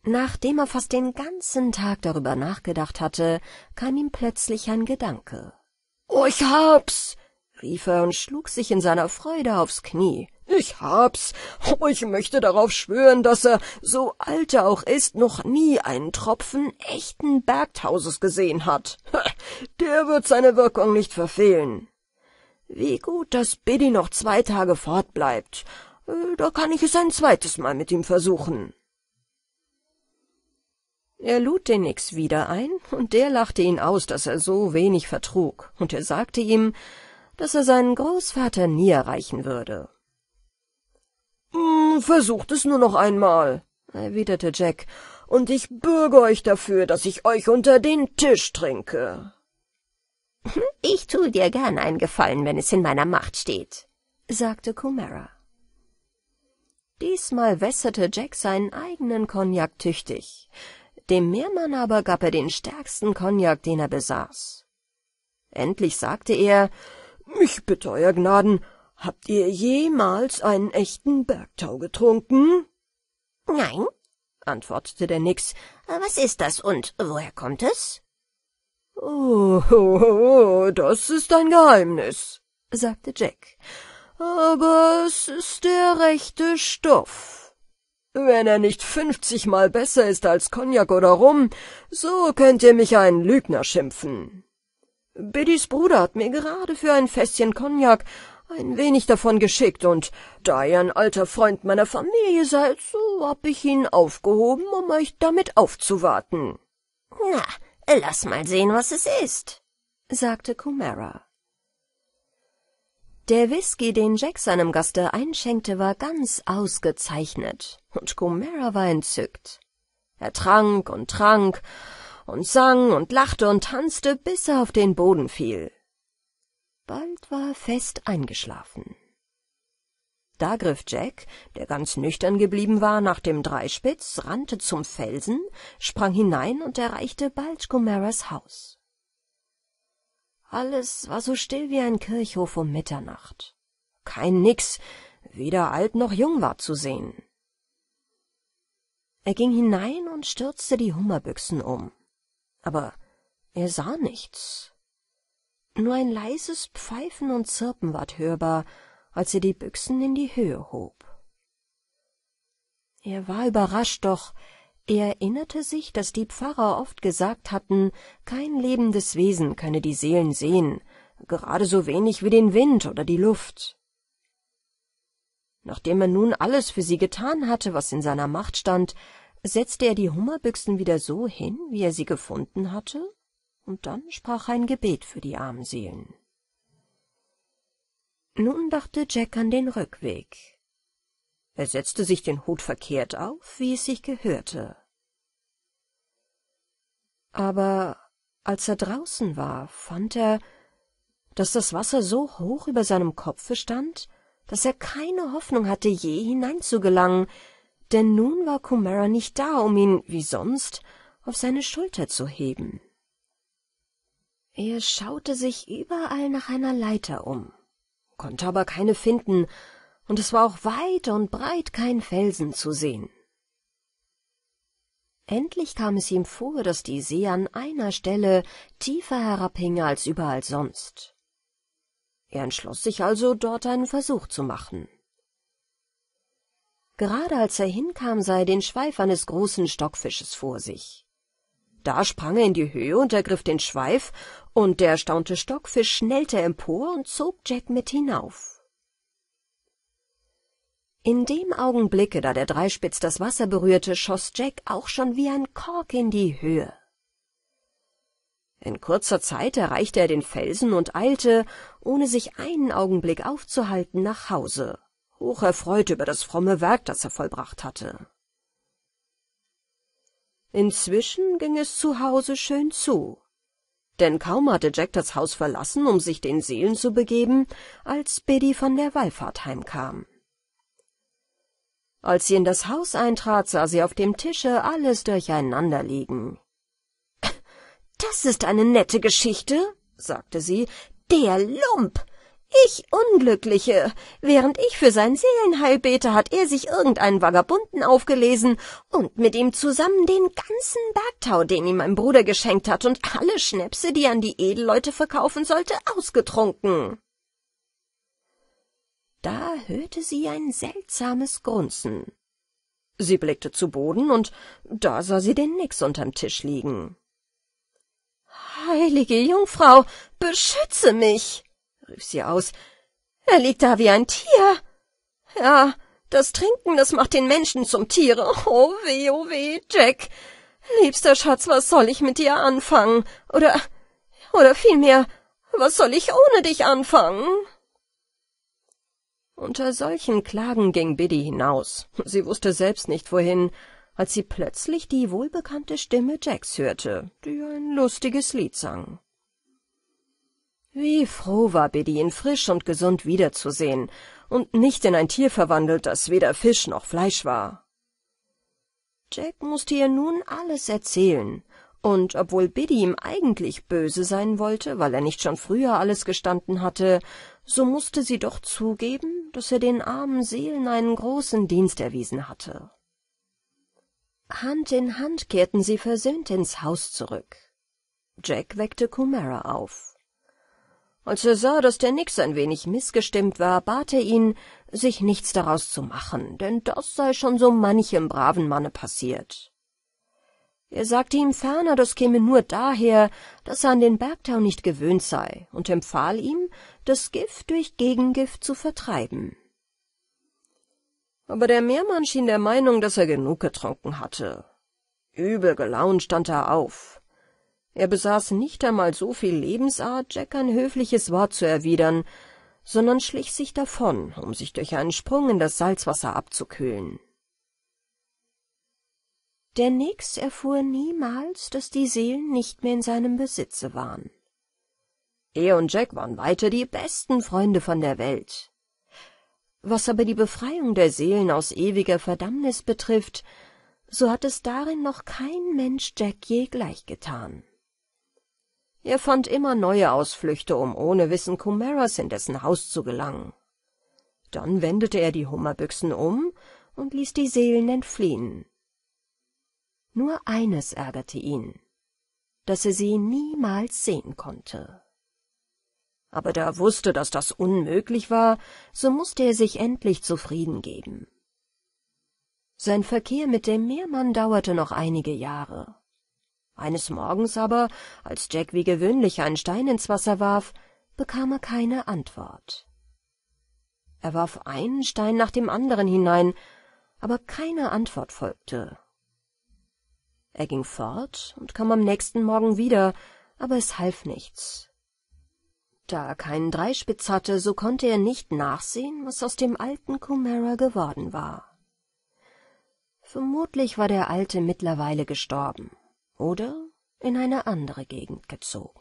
Nachdem er fast den ganzen Tag darüber nachgedacht hatte, kam ihm plötzlich ein Gedanke. Oh, ich hab's! rief er und schlug sich in seiner Freude aufs Knie. Ich hab's. Oh, ich möchte darauf schwören, dass er, so alt er auch ist, noch nie einen Tropfen echten Bergtauses gesehen hat. Der wird seine Wirkung nicht verfehlen. Wie gut, dass Biddy noch zwei Tage fortbleibt. Äh, da kann ich es ein zweites Mal mit ihm versuchen. Er lud den Nix wieder ein, und der lachte ihn aus, daß er so wenig vertrug, und er sagte ihm, daß er seinen Großvater nie erreichen würde. Hm, »Versucht es nur noch einmal«, erwiderte Jack, »und ich bürge euch dafür, daß ich euch unter den Tisch trinke.« »Ich tue dir gern einen Gefallen, wenn es in meiner Macht steht«, sagte Comera. Diesmal wässerte Jack seinen eigenen Cognac tüchtig, dem Meermann aber gab er den stärksten Cognac, den er besaß. Endlich sagte er, »Ich bitte, euer Gnaden, habt ihr jemals einen echten Bergtau getrunken?« »Nein«, antwortete der Nix, »was ist das und woher kommt es?« »Oh, oh, oh das ist ein Geheimnis«, sagte Jack, »aber es ist der rechte Stoff.« wenn er nicht fünfzigmal besser ist als Cognac oder Rum, so könnt ihr mich einen Lügner schimpfen. Biddys Bruder hat mir gerade für ein Fässchen Cognac ein wenig davon geschickt, und da ihr ein alter Freund meiner Familie seid, so hab ich ihn aufgehoben, um euch damit aufzuwarten. Na, lass mal sehen, was es ist, sagte Comera. Der Whisky, den Jack seinem Gaste einschenkte, war ganz ausgezeichnet, und Gomera war entzückt. Er trank und trank und sang und lachte und tanzte, bis er auf den Boden fiel. Bald war er fest eingeschlafen. Da griff Jack, der ganz nüchtern geblieben war, nach dem Dreispitz, rannte zum Felsen, sprang hinein und erreichte bald Gomeras Haus. Alles war so still wie ein Kirchhof um Mitternacht. Kein Nix, weder alt noch jung war zu sehen. Er ging hinein und stürzte die Hummerbüchsen um. Aber er sah nichts. Nur ein leises Pfeifen und Zirpen ward hörbar, als er die Büchsen in die Höhe hob. Er war überrascht, doch er erinnerte sich, daß die Pfarrer oft gesagt hatten, kein lebendes Wesen könne die Seelen sehen, gerade so wenig wie den Wind oder die Luft. Nachdem er nun alles für sie getan hatte, was in seiner Macht stand, setzte er die Hummerbüchsen wieder so hin, wie er sie gefunden hatte, und dann sprach ein Gebet für die armen Seelen. Nun dachte Jack an den Rückweg. Er setzte sich den Hut verkehrt auf, wie es sich gehörte. Aber als er draußen war, fand er, dass das Wasser so hoch über seinem Kopfe stand, dass er keine Hoffnung hatte, je hineinzugelangen, denn nun war Kumara nicht da, um ihn, wie sonst, auf seine Schulter zu heben. Er schaute sich überall nach einer Leiter um, konnte aber keine finden, und es war auch weit und breit kein Felsen zu sehen. Endlich kam es ihm vor, dass die See an einer Stelle tiefer herabhinge als überall sonst. Er entschloss sich also, dort einen Versuch zu machen. Gerade als er hinkam, sah er den Schweif eines großen Stockfisches vor sich. Da sprang er in die Höhe und ergriff den Schweif, und der erstaunte Stockfisch schnellte empor und zog Jack mit hinauf. In dem Augenblicke, da der Dreispitz das Wasser berührte, schoss Jack auch schon wie ein Kork in die Höhe. In kurzer Zeit erreichte er den Felsen und eilte, ohne sich einen Augenblick aufzuhalten, nach Hause, hocherfreut über das fromme Werk, das er vollbracht hatte. Inzwischen ging es zu Hause schön zu, denn kaum hatte Jack das Haus verlassen, um sich den Seelen zu begeben, als Biddy von der Wallfahrt heimkam. Als sie in das Haus eintrat, sah sie auf dem Tische alles durcheinander liegen. Das ist eine nette Geschichte, sagte sie. Der Lump! Ich Unglückliche! Während ich für sein Seelenheil bete, hat er sich irgendeinen Vagabunden aufgelesen und mit ihm zusammen den ganzen Bergtau, den ihm mein Bruder geschenkt hat, und alle Schnäpse, die er an die Edelleute verkaufen sollte, ausgetrunken da hörte sie ein seltsames Grunzen. Sie blickte zu Boden, und da sah sie den Nix unterm Tisch liegen. Heilige Jungfrau, beschütze mich, rief sie aus. Er liegt da wie ein Tier. Ja, das Trinken, das macht den Menschen zum Tiere. Oh weh, oh weh, Jack. Liebster Schatz, was soll ich mit dir anfangen? Oder, oder vielmehr, was soll ich ohne dich anfangen? Unter solchen Klagen ging Biddy hinaus. Sie wusste selbst nicht wohin, als sie plötzlich die wohlbekannte Stimme Jacks hörte, die ein lustiges Lied sang. Wie froh war Biddy, ihn frisch und gesund wiederzusehen und nicht in ein Tier verwandelt, das weder Fisch noch Fleisch war. Jack musste ihr nun alles erzählen, und obwohl Biddy ihm eigentlich böse sein wollte, weil er nicht schon früher alles gestanden hatte, so mußte sie doch zugeben, dass er den armen Seelen einen großen Dienst erwiesen hatte. Hand in Hand kehrten sie versöhnt ins Haus zurück. Jack weckte Kumara auf. Als er sah, daß der Nix ein wenig missgestimmt war, bat er ihn, sich nichts daraus zu machen, denn das sei schon so manchem braven Manne passiert. Er sagte ihm ferner, das käme nur daher, dass er an den Bergtau nicht gewöhnt sei, und empfahl ihm, das Gift durch Gegengift zu vertreiben. Aber der Meermann schien der Meinung, dass er genug getrunken hatte. Übel gelaunt stand er auf. Er besaß nicht einmal so viel Lebensart, Jack ein höfliches Wort zu erwidern, sondern schlich sich davon, um sich durch einen Sprung in das Salzwasser abzukühlen. Der Nix erfuhr niemals, dass die Seelen nicht mehr in seinem Besitze waren. Er und Jack waren weiter die besten Freunde von der Welt. Was aber die Befreiung der Seelen aus ewiger Verdammnis betrifft, so hat es darin noch kein Mensch Jack je gleichgetan. Er fand immer neue Ausflüchte, um ohne Wissen Comeras in dessen Haus zu gelangen. Dann wendete er die Hummerbüchsen um und ließ die Seelen entfliehen. Nur eines ärgerte ihn, dass er sie niemals sehen konnte. Aber da er wusste, dass das unmöglich war, so musste er sich endlich zufrieden geben. Sein Verkehr mit dem Meermann dauerte noch einige Jahre. Eines Morgens aber, als Jack wie gewöhnlich einen Stein ins Wasser warf, bekam er keine Antwort. Er warf einen Stein nach dem anderen hinein, aber keine Antwort folgte. Er ging fort und kam am nächsten Morgen wieder, aber es half nichts. Da er keinen Dreispitz hatte, so konnte er nicht nachsehen, was aus dem alten Kumara geworden war. Vermutlich war der Alte mittlerweile gestorben oder in eine andere Gegend gezogen.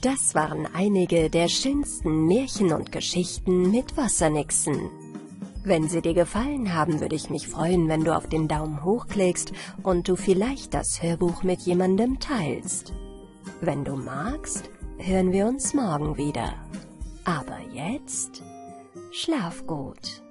Das waren einige der schönsten Märchen und Geschichten mit Wassernixen. Wenn sie dir gefallen haben, würde ich mich freuen, wenn du auf den Daumen hoch klickst und du vielleicht das Hörbuch mit jemandem teilst. Wenn du magst, hören wir uns morgen wieder. Aber jetzt schlaf gut.